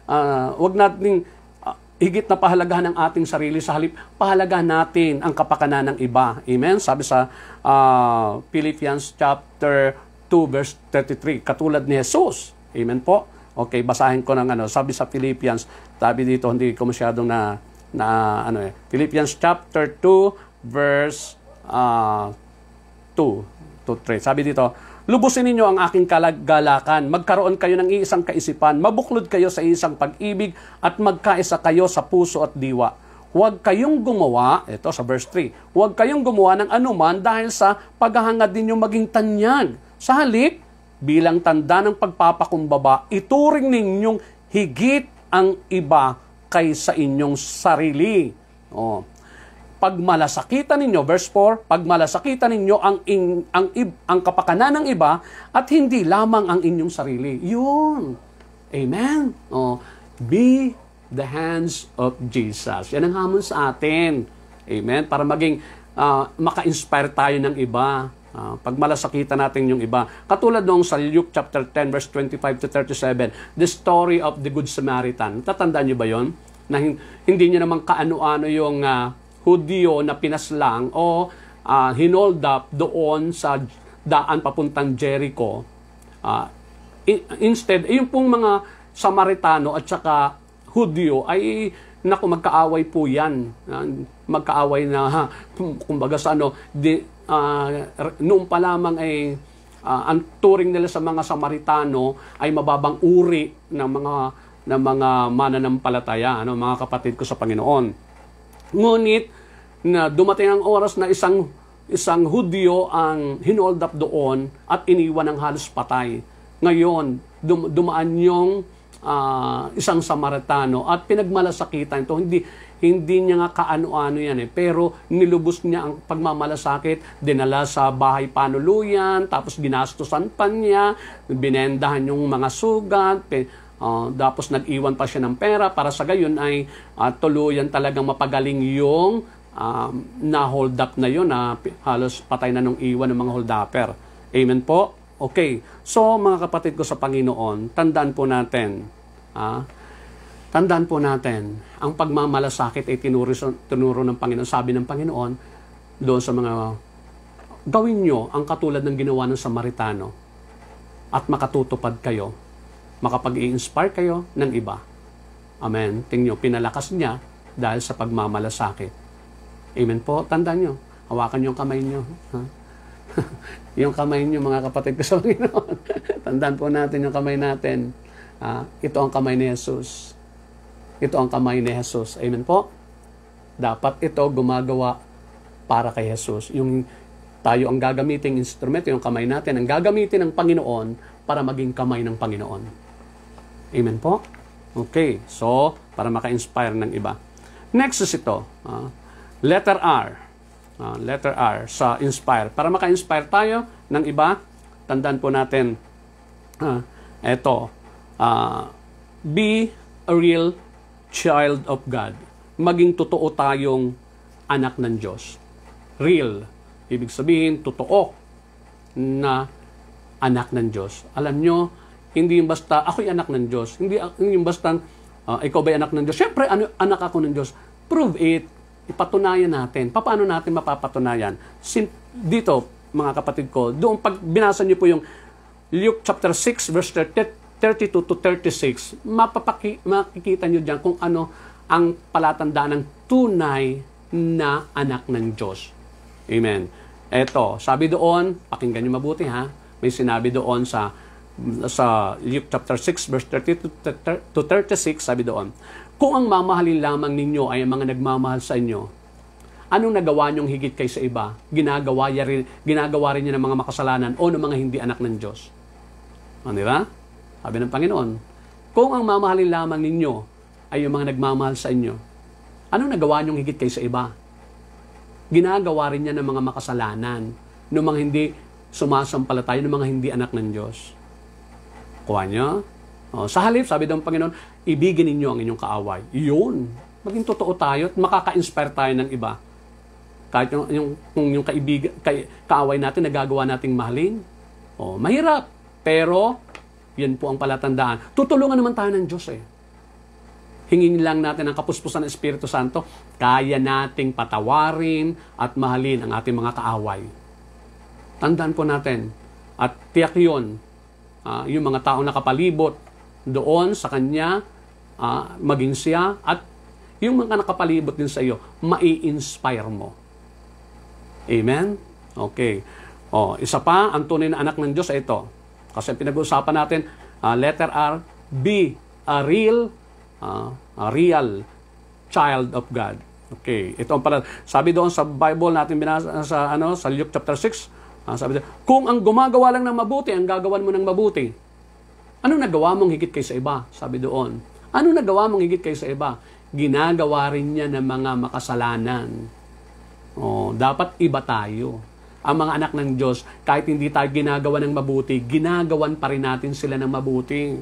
ah, uh, ah, wag nating higit na pahalagahan ang ating sarili sa halip pahalagahan natin ang kapakanan ng iba. Amen. Sabi sa uh, Philippians chapter 2 verse 33, katulad ni Jesus. Amen po. Okay, basahin ko ng ano, sabi sa Philippians, sabi dito hindi ko masyadong na na ano eh. Philippians chapter 2 verse uh, ah, 2 to 3. Sabi dito, Lubusin ninyo ang aking kalagalakan, magkaroon kayo ng iisang kaisipan, mabuklod kayo sa isang pag-ibig at magkaisa kayo sa puso at diwa. Huwag kayong gumawa, ito sa verse 3, huwag kayong gumawa ng anuman dahil sa paghahangad ninyo maging tanyag. Sa halip, bilang tanda ng pagpapakumbaba, ituring ninyong higit ang iba kaysa inyong sarili. Oh. Pag malasakitan ninyo, verse 4, pag malasakitan ninyo ang, in, ang, ib, ang kapakanan ng iba at hindi lamang ang inyong sarili. Yun. Amen. Oh. Be the hands of Jesus. Yan ang hamon sa atin. Amen. Para maging uh, maka-inspire tayo ng iba. Uh, pag malasakitan natin yung iba. Katulad noong sa Luke chapter 10 verse 25 to 37, the story of the Good Samaritan. Tatandaan niyo ba yon? Na hindi niya naman kaano-ano yung uh, ah, Hudyo na pinaslang o uh, hinold up doon sa daan papuntang Jericho. Uh, instead, yung pong mga Samaritano at saka Hudyo ay naku magkaaway po yan. Uh, magkaaway na ha, kumbaga sa ano, di, uh, noon pa lamang ay uh, eh, ah, ang turing nila sa mga Samaritano ay mababang uri ng mga ng mga mananampalataya, ano, mga kapatid ko sa Panginoon. Ngunit na dumating ang oras na isang isang Hudyo ang hinold up doon at iniwan ng halos patay. Ngayon, dum- dumaan yung uh, isang Samaritano at pinagmalasakitan ito. Hindi, hindi niya nga kaano-ano yan eh. Pero nilubos niya ang pagmamalasakit, dinala sa bahay panuluyan, tapos ginastusan pa niya, binendahan yung mga sugat, Uh, tapos nag-iwan pa siya ng pera para sa gayon ay uh, tuluyan talagang mapagaling yung um, na hold up na yun na halos patay na nung iwan ng mga hold upper. Amen po? Okay. So mga kapatid ko sa Panginoon, tandaan po natin. Ah, uh, Tandaan po natin, ang pagmamalasakit ay tinuro, tinuro ng Panginoon, sabi ng Panginoon, doon sa mga, gawin nyo ang katulad ng ginawa ng Samaritano at makatutupad kayo, makapag-i-inspire kayo ng iba. Amen. Tingnan nyo, pinalakas niya dahil sa pagmamalasakit. Amen po. Tandaan nyo, hawakan nyo ang kamay nyo. Ha? [laughs] yung kamay nyo, mga kapatid ko sa Panginoon. [laughs] Tandaan po natin yung kamay natin. Ha? Ito ang kamay ni Jesus. Ito ang kamay ni Jesus. Amen po? Dapat ito gumagawa para kay Jesus. Yung tayo ang gagamiting instrumento, yung kamay natin, ang gagamitin ng Panginoon para maging kamay ng Panginoon. Amen po? Okay, so para maka-inspire ng iba. Next is ito, uh, letter R. Uh, letter R sa inspire. Para maka-inspire tayo ng iba, tandaan po natin, uh, ah, ito, uh, be a real child of God. Maging totoo tayong anak ng Diyos. Real. Ibig sabihin, totoo na anak ng Diyos. Alam nyo, hindi yung basta, ako'y anak ng Diyos. Hindi, ah, hindi yung basta, uh, ikaw ba'y anak ng Diyos? Siyempre, ano, anak ako ng Diyos. Prove it. Ipatunayan natin. Paano natin mapapatunayan? Sim- dito, mga kapatid ko, doon pag binasa niyo po yung Luke chapter 6 verse 30, 32 to 36, mapapaki, makikita nyo dyan kung ano ang palatandaan ng tunay na anak ng Diyos. Amen. Eto, sabi doon, pakinggan nyo mabuti ha, may sinabi doon sa sa Luke chapter 6 verse 32 to 36 sabi doon kung ang mamahalin lamang ninyo ay ang mga nagmamahal sa inyo anong nagawa niyong higit kay sa iba ginagawa rin ginagawa rin niya ng mga makasalanan o ng mga hindi anak ng Diyos ano ba sabi ng Panginoon, kung ang mamahalin lamang ninyo ay yung mga nagmamahal sa inyo, anong nagawa niyong higit kay sa iba? Ginagawa rin niya ng mga makasalanan, ng mga hindi sumasampalatay, ng mga hindi anak ng Diyos. Kuha niyo? O, sa halip, sabi ng Panginoon, ibigin ninyo ang inyong kaaway. Iyon. Maging totoo tayo at makaka-inspire tayo ng iba. Kahit yung, yung, kung yung kaibig, kay, kaaway natin, nagagawa nating mahalin. O, mahirap. Pero, yan po ang palatandaan. Tutulungan naman tayo ng Diyos eh. Hingin lang natin ang kapuspusan ng Espiritu Santo. Kaya nating patawarin at mahalin ang ating mga kaaway. Tandaan po natin. At tiyak yun, uh, yung mga tao na kapalibot doon sa kanya, uh, maging siya, at yung mga nakapalibot din sa iyo, mai-inspire mo. Amen? Okay. Oh, isa pa, ang tunay na anak ng Diyos ay ito. Kasi pinag-uusapan natin, uh, letter R, be a real, uh, a real child of God. Okay, ito ang pala. Sabi doon sa Bible natin binasa sa ano sa Luke chapter 6, uh, ah, sabi doon, kung ang gumagawa lang ng mabuti, ang gagawan mo ng mabuti. Ano nagawa mong higit kay sa iba? Sabi doon. Ano nagawa mong higit kay sa iba? Ginagawa rin niya ng mga makasalanan. Oh, dapat iba tayo ang mga anak ng Diyos, kahit hindi tayo ginagawa ng mabuti, ginagawan pa rin natin sila ng mabuti.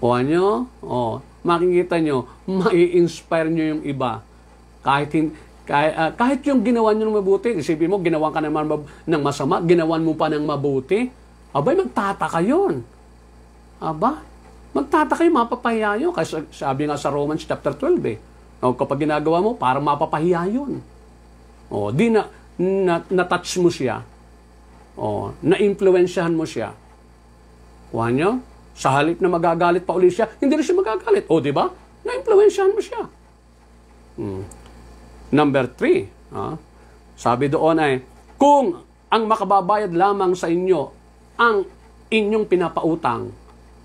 O ano? O, makikita nyo, mai-inspire nyo yung iba. Kahit, hin- kahit, uh, ah, kahit yung ginawa nyo ng mabuti, isipin mo, ginawan ka naman mab- ng masama, ginawan mo pa ng mabuti, abay, magtataka yun. Aba, magtataka yung mapapahiya yun. Kasi sabi nga sa Romans chapter 12 eh, o, kapag ginagawa mo, para mapapahiya yun. O, di na, na, na-touch mo siya, o, oh, na-influensyahan mo siya, kuha niyo, sa halip na magagalit pa uli siya, hindi rin siya magagalit. O, oh, di ba? Na-influensyahan mo siya. Hmm. Number three, ha? sabi doon ay, kung ang makababayad lamang sa inyo ang inyong pinapautang,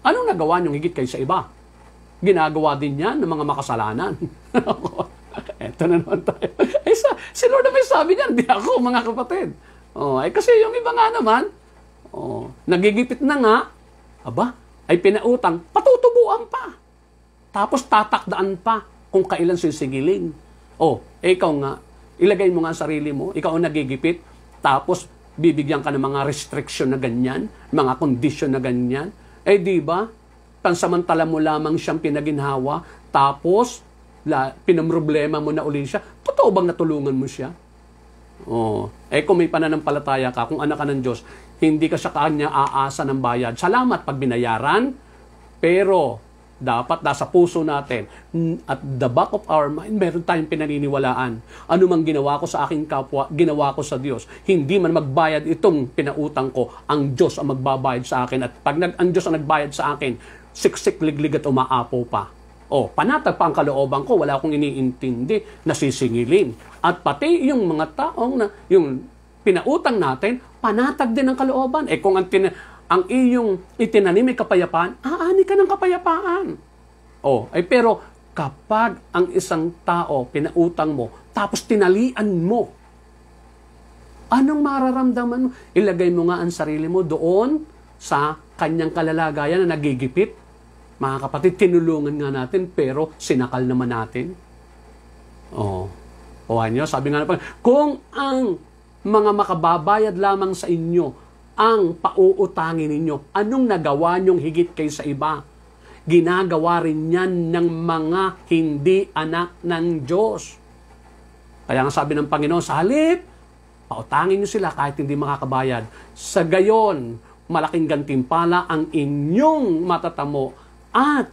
anong nagawa niyong higit kayo sa iba? Ginagawa din yan ng mga makasalanan. [laughs] Eto na naman tayo. [laughs] Ay, sa, si Lord na may sabi niyan, di ako, mga kapatid. Oh, ay kasi yung iba nga naman, oh, nagigipit na nga, aba, ay pinautang, patutubuan pa. Tapos tatakdaan pa kung kailan sisigiling. Oh, eh, ikaw nga, ilagay mo nga sarili mo, ikaw ang nagigipit, tapos bibigyan ka ng mga restriction na ganyan, mga condition na ganyan. Eh di ba? Pansamantala mo lamang siyang pinaginhawa, tapos la, pinamroblema mo na ulin siya, totoo bang natulungan mo siya? Oh, eh kung may pananampalataya ka, kung anak ka ng Diyos, hindi ka sa kanya aasa ng bayad. Salamat pag binayaran, pero dapat nasa puso natin. At the back of our mind, meron tayong pinaniniwalaan. Ano mang ginawa ko sa aking kapwa, ginawa ko sa Diyos. Hindi man magbayad itong pinautang ko, ang Diyos ang magbabayad sa akin. At pag nag, ang Diyos ang nagbayad sa akin, siksik, liglig at umaapo pa oh, panatag pa ang kalooban ko, wala akong iniintindi, nasisingilin. At pati yung mga taong na, yung pinautang natin, panatag din ang kalooban. Eh kung ang, tin- ang iyong itinanim ay kapayapaan, aani ka ng kapayapaan. oh, eh, ay pero kapag ang isang tao pinautang mo, tapos tinalian mo, anong mararamdaman mo? Ilagay mo nga ang sarili mo doon sa kanyang kalalagayan na nagigipit mga kapatid, tinulungan nga natin, pero sinakal naman natin. Oo. Oh. Kuha nyo, sabi nga naman, kung ang mga makababayad lamang sa inyo ang pauutangin ninyo, anong nagawa nyong higit kay sa iba? Ginagawa rin yan ng mga hindi anak ng Diyos. Kaya nga sabi ng Panginoon, sa halip, pautangin nyo sila kahit hindi makakabayad. Sa gayon, malaking gantimpala ang inyong matatamo at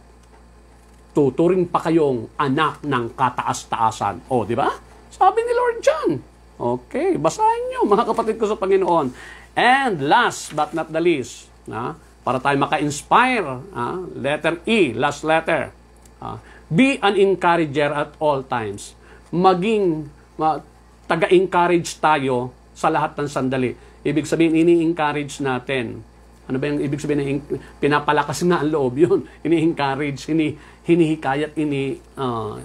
tuturing pa kayong anak ng kataas-taasan. O, di ba? Sabi ni Lord John. Okay, basahin nyo mga kapatid ko sa Panginoon. And last but not the least, na, para tayo maka-inspire, ah, letter E, last letter. Ah, be an encourager at all times. Maging ma, taga-encourage tayo sa lahat ng sandali. Ibig sabihin, ini-encourage natin ano ba yung ibig sabihin? Pinapalakas nga ang loob yun. [laughs] Ini-encourage, hini, hinihikayat, ini, uh,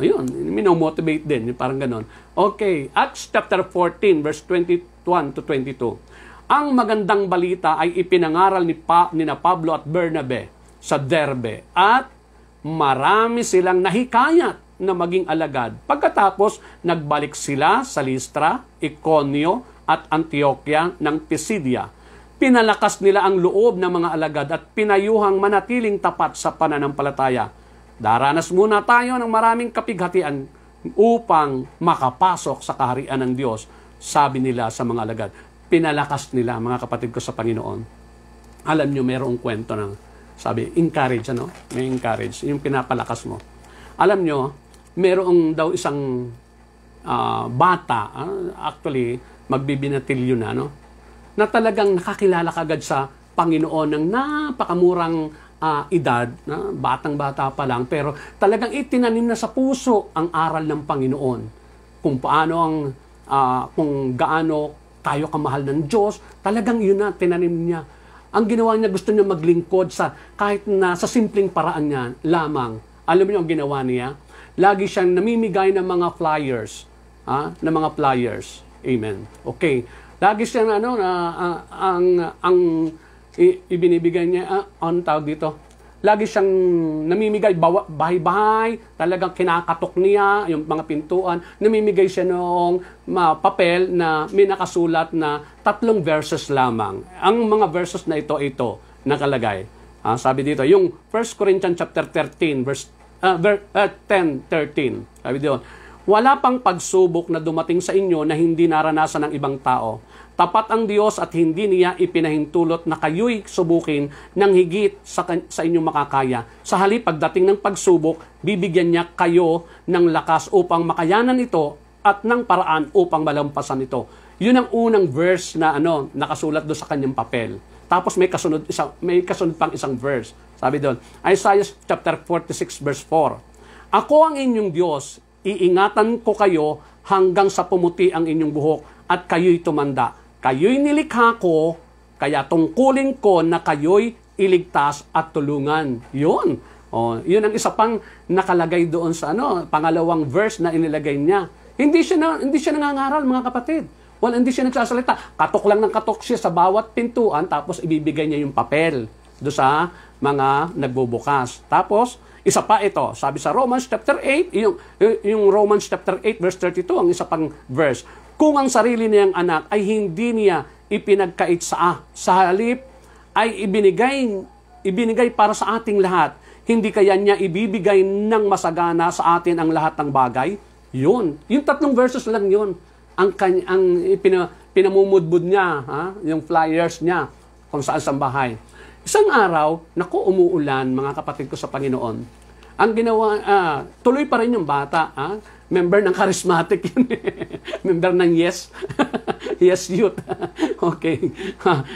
ayun, minomotivate din. Parang ganun. Okay, Acts chapter 14, verse 21 to 22. Ang magandang balita ay ipinangaral ni, pa, ni na Pablo at Bernabe sa Derbe at marami silang nahikayat na maging alagad. Pagkatapos, nagbalik sila sa Listra, Iconio, at Antioquia ng Pisidia pinalakas nila ang loob ng mga alagad at pinayuhang manatiling tapat sa pananampalataya. Daranas muna tayo ng maraming kapighatian upang makapasok sa kaharian ng Diyos, sabi nila sa mga alagad. Pinalakas nila, mga kapatid ko sa Panginoon. Alam nyo, mayroong kwento ng, sabi, encourage, ano? May encourage, yung pinapalakas mo. Alam nyo, mayroong daw isang uh, bata, uh, actually, magbibinatilyo na, no? na talagang nakakilala kagad sa Panginoon ng napakamurang uh, edad, na batang-bata pa lang, pero talagang itinanim na sa puso ang aral ng Panginoon. Kung paano ang, uh, kung gaano tayo kamahal ng Diyos, talagang yun na tinanim niya. Ang ginawa niya, gusto niya maglingkod sa kahit na sa simpleng paraan niya lamang. Alam niyo ang ginawa niya? Lagi siyang namimigay ng mga flyers. Ha? Ah, ng mga flyers. Amen. Okay. Lagi siyang ano na uh, ang ang i- ibinibigay niya uh, ah, on tawag dito. Lagi siyang namimigay bahay-bahay, talagang kinakatok niya yung mga pintuan. Namimigay siya noong uh, papel na may nakasulat na tatlong verses lamang. Ang mga verses na ito ito nakalagay. Uh, sabi dito, yung 1 Corinthians chapter 13 verse uh, ver, uh, 10 13. Sabi dito, wala pang pagsubok na dumating sa inyo na hindi naranasan ng ibang tao Tapat ang Diyos at hindi niya ipinahintulot na kayo'y subukin ng higit sa, sa inyong makakaya. Sa halip, pagdating ng pagsubok, bibigyan niya kayo ng lakas upang makayanan ito at ng paraan upang malampasan ito. Yun ang unang verse na ano, nakasulat doon sa kanyang papel. Tapos may kasunod isa may kasunod pang isang verse. Sabi doon, Isaiah chapter 46 verse 4. Ako ang inyong Diyos, iingatan ko kayo hanggang sa pumuti ang inyong buhok at kayo'y tumanda. Kayo'y nilikha ko, kaya tungkulin ko na kayo'y iligtas at tulungan. Yun. Oh, yun ang isa pang nakalagay doon sa ano, pangalawang verse na inilagay niya. Hindi siya, na, hindi siya nangangaral, mga kapatid. Well, hindi siya nagsasalita. Katok lang ng katok siya sa bawat pintuan, tapos ibibigay niya yung papel do sa mga nagbubukas. Tapos, isa pa ito, sabi sa Romans chapter 8, yung, yung Romans chapter 8 verse 32, ang isa pang verse kung ang sarili niyang anak ay hindi niya ipinagkait sa, sa halip ay ibinigay, ibinigay para sa ating lahat. Hindi kaya niya ibibigay ng masagana sa atin ang lahat ng bagay? Yun. Yung tatlong verses lang yun. Ang, kanya, ang ipina, pinamumudbud niya, ha? yung flyers niya, kung saan sa bahay. Isang araw, nako umuulan, mga kapatid ko sa Panginoon. Ang ginawa, uh, tuloy pa rin yung bata. Ha? member ng charismatic yun. Eh. [laughs] member ng Yes. [laughs] yes Youth. [laughs] okay.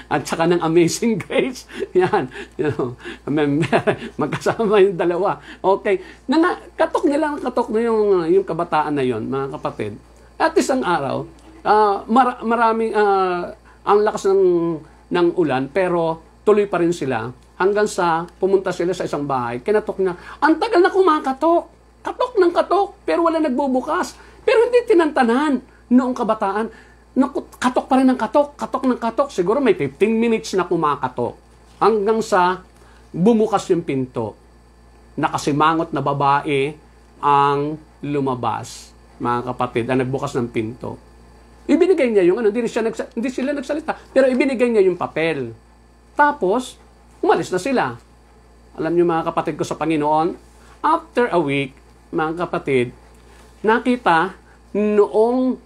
At saka ng Amazing Grace. Yan. You know, member. Magkasama yung dalawa. Okay. Na, na, katok nila, katok na yung, uh, yung kabataan na yon mga kapatid. At isang araw, uh, ah, mar- maraming, uh, ang lakas ng, ng ulan, pero tuloy pa rin sila hanggang sa pumunta sila sa isang bahay. Kinatok niya, ang tagal na kumakatok. Katok ng katok, pero wala nagbubukas. Pero hindi tinantanan noong kabataan. katok pa rin ng katok, katok ng katok. Siguro may 15 minutes na kumakatok. Hanggang sa bumukas yung pinto. Nakasimangot na babae ang lumabas, mga kapatid, ang nagbukas ng pinto. Ibinigay niya yung ano, hindi, siya nagsa, hindi sila nagsalita, pero ibinigay niya yung papel. Tapos, umalis na sila. Alam niyo mga kapatid ko sa Panginoon, after a week, mga kapatid, nakita noong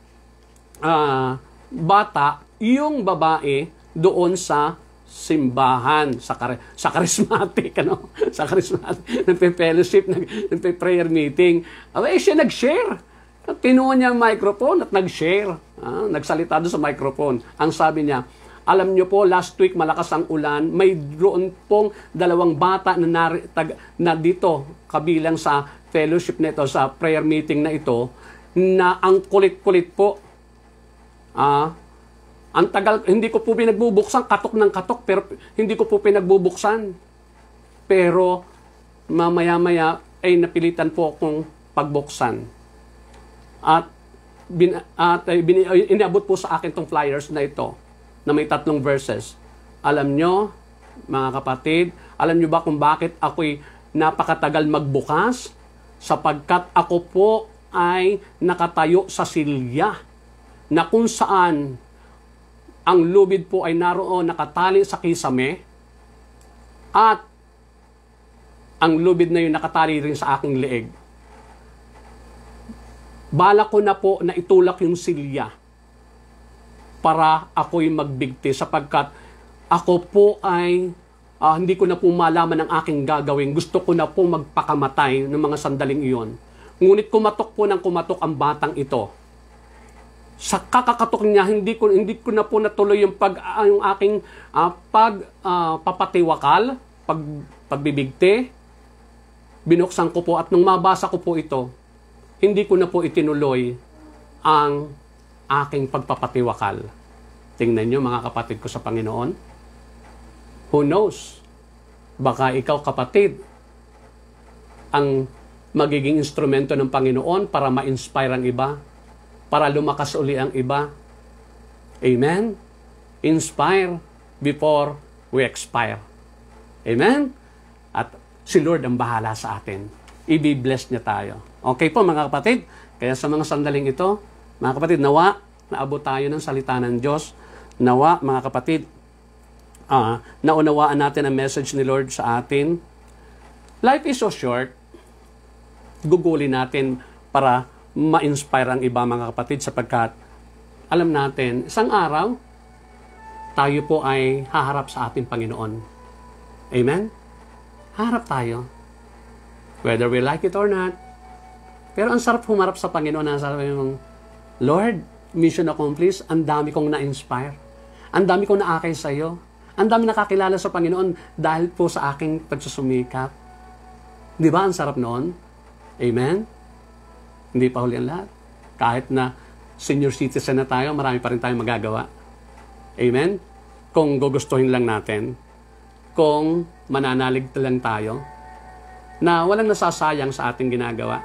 uh, bata yung babae doon sa simbahan sa kar- sa charismatic ano [laughs] sa charismatic nagpe-fellowship ng prayer meeting abay siya nag-share at pinuha niya ang microphone at nag-share ah, nagsalita doon sa microphone ang sabi niya alam nyo po, last week malakas ang ulan. May doon pong dalawang bata na, nari, tag, na dito kabilang sa fellowship nito, sa prayer meeting na ito, na ang kulit-kulit po. Ah, ang tagal, hindi ko po pinagbubuksan, katok ng katok, pero hindi ko po pinagbubuksan. Pero mamaya-maya ay napilitan po akong pagbuksan. At, bin, at bin, inabot po sa akin tong flyers na ito na may tatlong verses. Alam nyo, mga kapatid, alam nyo ba kung bakit ako'y napakatagal magbukas? Sapagkat ako po ay nakatayo sa silya na kung saan ang lubid po ay naroon nakatali sa kisame at ang lubid na yun nakatali rin sa aking leeg. Bala ko na po na itulak yung silya para ako'y magbigti sapagkat ako po ay uh, hindi ko na po malaman ang aking gagawin. Gusto ko na po magpakamatay ng mga sandaling iyon. Ngunit kumatok po ng kumatok ang batang ito. Sa kakakatok niya, hindi ko hindi ko na po natuloy yung pag ah, yung aking uh, pag uh, papatiwakal, pag pagbibigti. Binuksan ko po at nung mabasa ko po ito, hindi ko na po itinuloy ang aking pagpapatiwakal. Tingnan nyo mga kapatid ko sa Panginoon. Who knows? Baka ikaw kapatid ang magiging instrumento ng Panginoon para ma-inspire ang iba, para lumakas uli ang iba. Amen? Inspire before we expire. Amen? At si Lord ang bahala sa atin. Ibi-bless niya tayo. Okay po mga kapatid? Kaya sa mga sandaling ito, mga kapatid, nawa, naabot tayo ng salita ng Diyos. Nawa, mga kapatid, uh, naunawaan natin ang message ni Lord sa atin. Life is so short. Gugulin natin para ma-inspire ang iba mga kapatid sapagkat alam natin, isang araw, tayo po ay haharap sa ating Panginoon. Amen? Harap tayo. Whether we like it or not. Pero ang sarap humarap sa Panginoon. na sarap yung Lord, mission accomplished, ang dami kong na-inspire. Ang dami kong naakay sa iyo. Ang dami nakakilala sa Panginoon dahil po sa aking pagsusumikap. Di ba ang sarap noon? Amen? Hindi pa huli ang lahat. Kahit na senior citizen na tayo, marami pa rin tayong magagawa. Amen? Kung gugustuhin lang natin, kung mananalig lang tayo, na walang nasasayang sa ating ginagawa.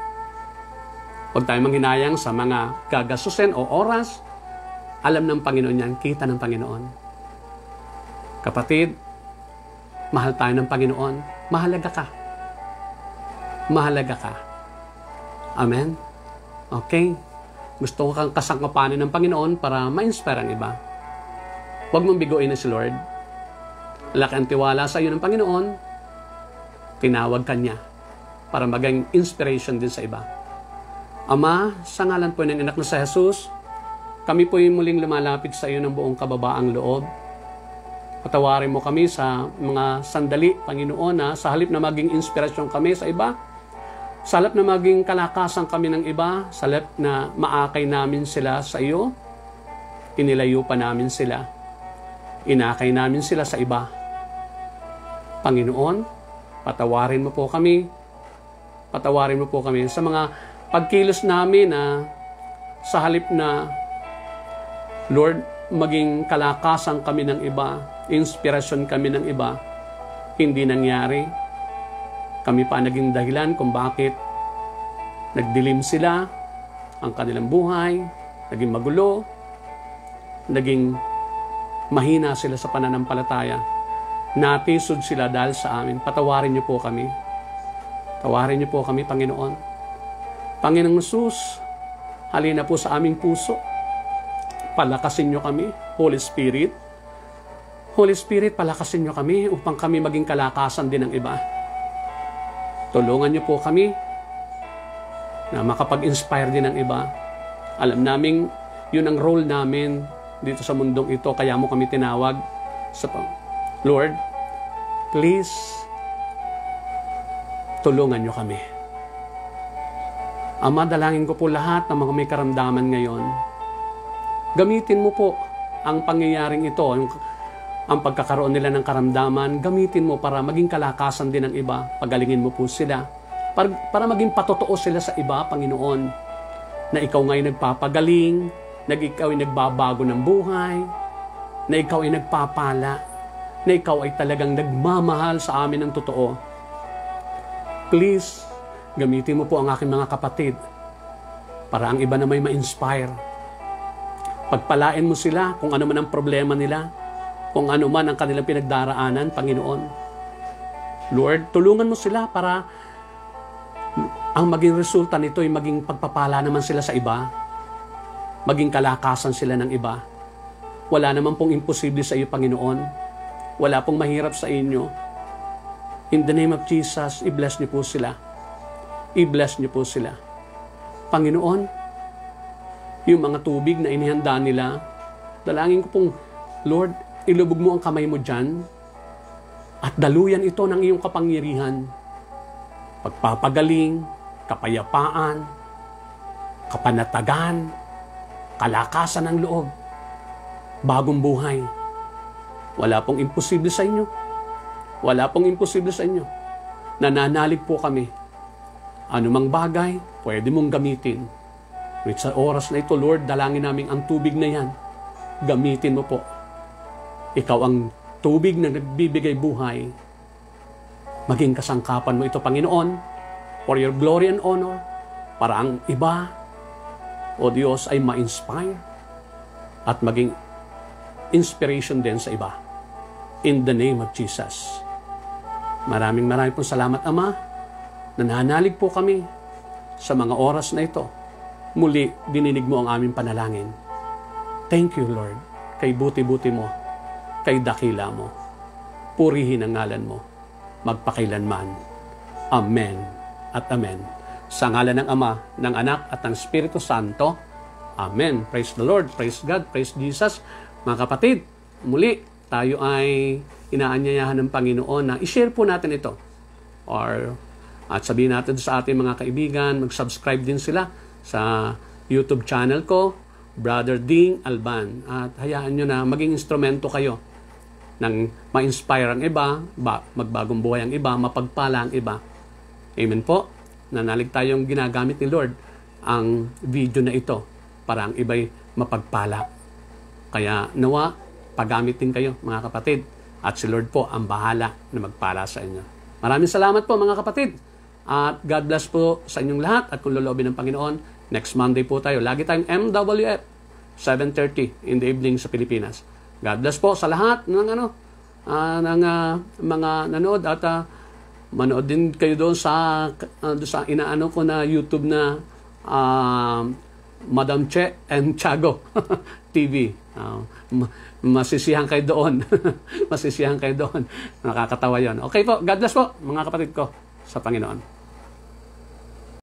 Huwag tayong manghinayang sa mga gagasusin o oras. Alam ng Panginoon yan, kita ng Panginoon. Kapatid, mahal tayo ng Panginoon. Mahalaga ka. Mahalaga ka. Amen? Okay? Gusto ko kang kasangkapanin ng Panginoon para ma-inspire ang iba. Huwag mong biguin na si Lord. Laki ang tiwala sa iyo ng Panginoon. Tinawag ka niya para maging inspiration din sa iba. Ama, sa ngalan po ng anak na sa Jesus, kami po ay muling lumalapit sa iyo ng buong kababaang loob. Patawarin mo kami sa mga sandali, Panginoon, na sa halip na maging inspirasyon kami sa iba, sa halip na maging kalakasan kami ng iba, sa halip na maakay namin sila sa iyo, inilayo pa namin sila. Inakay namin sila sa iba. Panginoon, patawarin mo po kami. Patawarin mo po kami sa mga pagkilos namin na ah, sa halip na Lord, maging kalakasan kami ng iba, inspirasyon kami ng iba, hindi nangyari. Kami pa naging dahilan kung bakit nagdilim sila ang kanilang buhay, naging magulo, naging mahina sila sa pananampalataya. Natisod sila dahil sa amin. Patawarin niyo po kami. Tawarin niyo po kami, Panginoon. Panginoong Sus, halina po sa aming puso. Palakasin niyo kami, Holy Spirit. Holy Spirit, palakasin niyo kami upang kami maging kalakasan din ng iba. Tulungan niyo po kami na makapag-inspire din ng iba. Alam naming yun ang role namin dito sa mundong ito, kaya mo kami tinawag sa Lord, please, tulungan niyo kami. Ama, dalangin ko po lahat ng mga may karamdaman ngayon. Gamitin mo po ang pangyayaring ito, yung, ang pagkakaroon nila ng karamdaman, gamitin mo para maging kalakasan din ng iba. Pagalingin mo po sila. Para, para maging patotoo sila sa iba, Panginoon, na ikaw nga'y nagpapagaling, na ikaw ay nagbabago ng buhay, na ikaw ay nagpapala, na ikaw ay talagang nagmamahal sa amin ng totoo. Please, Gamitin mo po ang aking mga kapatid para ang iba na may ma-inspire. Pagpalain mo sila kung ano man ang problema nila, kung ano man ang kanilang pinagdaraanan, Panginoon. Lord, tulungan mo sila para ang maging resulta nito ay maging pagpapala naman sila sa iba, maging kalakasan sila ng iba. Wala naman pong imposible sa iyo, Panginoon. Wala pong mahirap sa inyo. In the name of Jesus, i-bless niyo po sila i-bless niyo po sila. Panginoon, yung mga tubig na inihanda nila, dalangin ko pong, Lord, ilubog mo ang kamay mo dyan at daluyan ito ng iyong kapangyarihan. Pagpapagaling, kapayapaan, kapanatagan, kalakasan ng loob, bagong buhay. Wala pong imposible sa inyo. Wala pong imposible sa inyo. Nananalig po kami Anumang bagay, pwede mong gamitin. At sa oras na ito, Lord, dalangin namin ang tubig na yan. Gamitin mo po. Ikaw ang tubig na nagbibigay buhay. Maging kasangkapan mo ito, Panginoon, for your glory and honor, para ang iba, O Diyos, ay ma-inspire at maging inspiration din sa iba. In the name of Jesus. Maraming maraming pong salamat, Ama. Nananalig po kami sa mga oras na ito. Muli, dininig mo ang aming panalangin. Thank you, Lord, kay buti-buti mo, kay dakila mo. Purihin ang ngalan mo, magpakailanman. Amen at Amen. Sa ngalan ng Ama, ng Anak at ng Espiritu Santo. Amen. Praise the Lord. Praise God. Praise Jesus. Mga kapatid, muli, tayo ay inaanyayahan ng Panginoon na i-share po natin ito or at sabihin natin sa ating mga kaibigan, mag-subscribe din sila sa YouTube channel ko, Brother Ding Alban. At hayaan nyo na maging instrumento kayo ng ma-inspire ang iba, magbagong buhay ang iba, mapagpala ang iba. Amen po. Nanalig tayong ginagamit ni Lord ang video na ito para ang iba'y mapagpala. Kaya nawa, pagamit kayo mga kapatid. At si Lord po ang bahala na magpala sa inyo. Maraming salamat po mga kapatid. At God bless po sa inyong lahat at kung lolobin ng Panginoon, next Monday po tayo. Lagi tayong MWF, 7.30 in the evening sa Pilipinas. God bless po sa lahat ng ano uh, ng uh, mga nanood at uh, manood din kayo doon sa uh, doon sa inaano ko na YouTube na uh, Madam Che and Chago TV. Uh, masisihan kayo doon. [laughs] masisihan kayo doon. Nakakatawa 'yon. Okay po, God bless po mga kapatid ko sa Panginoon.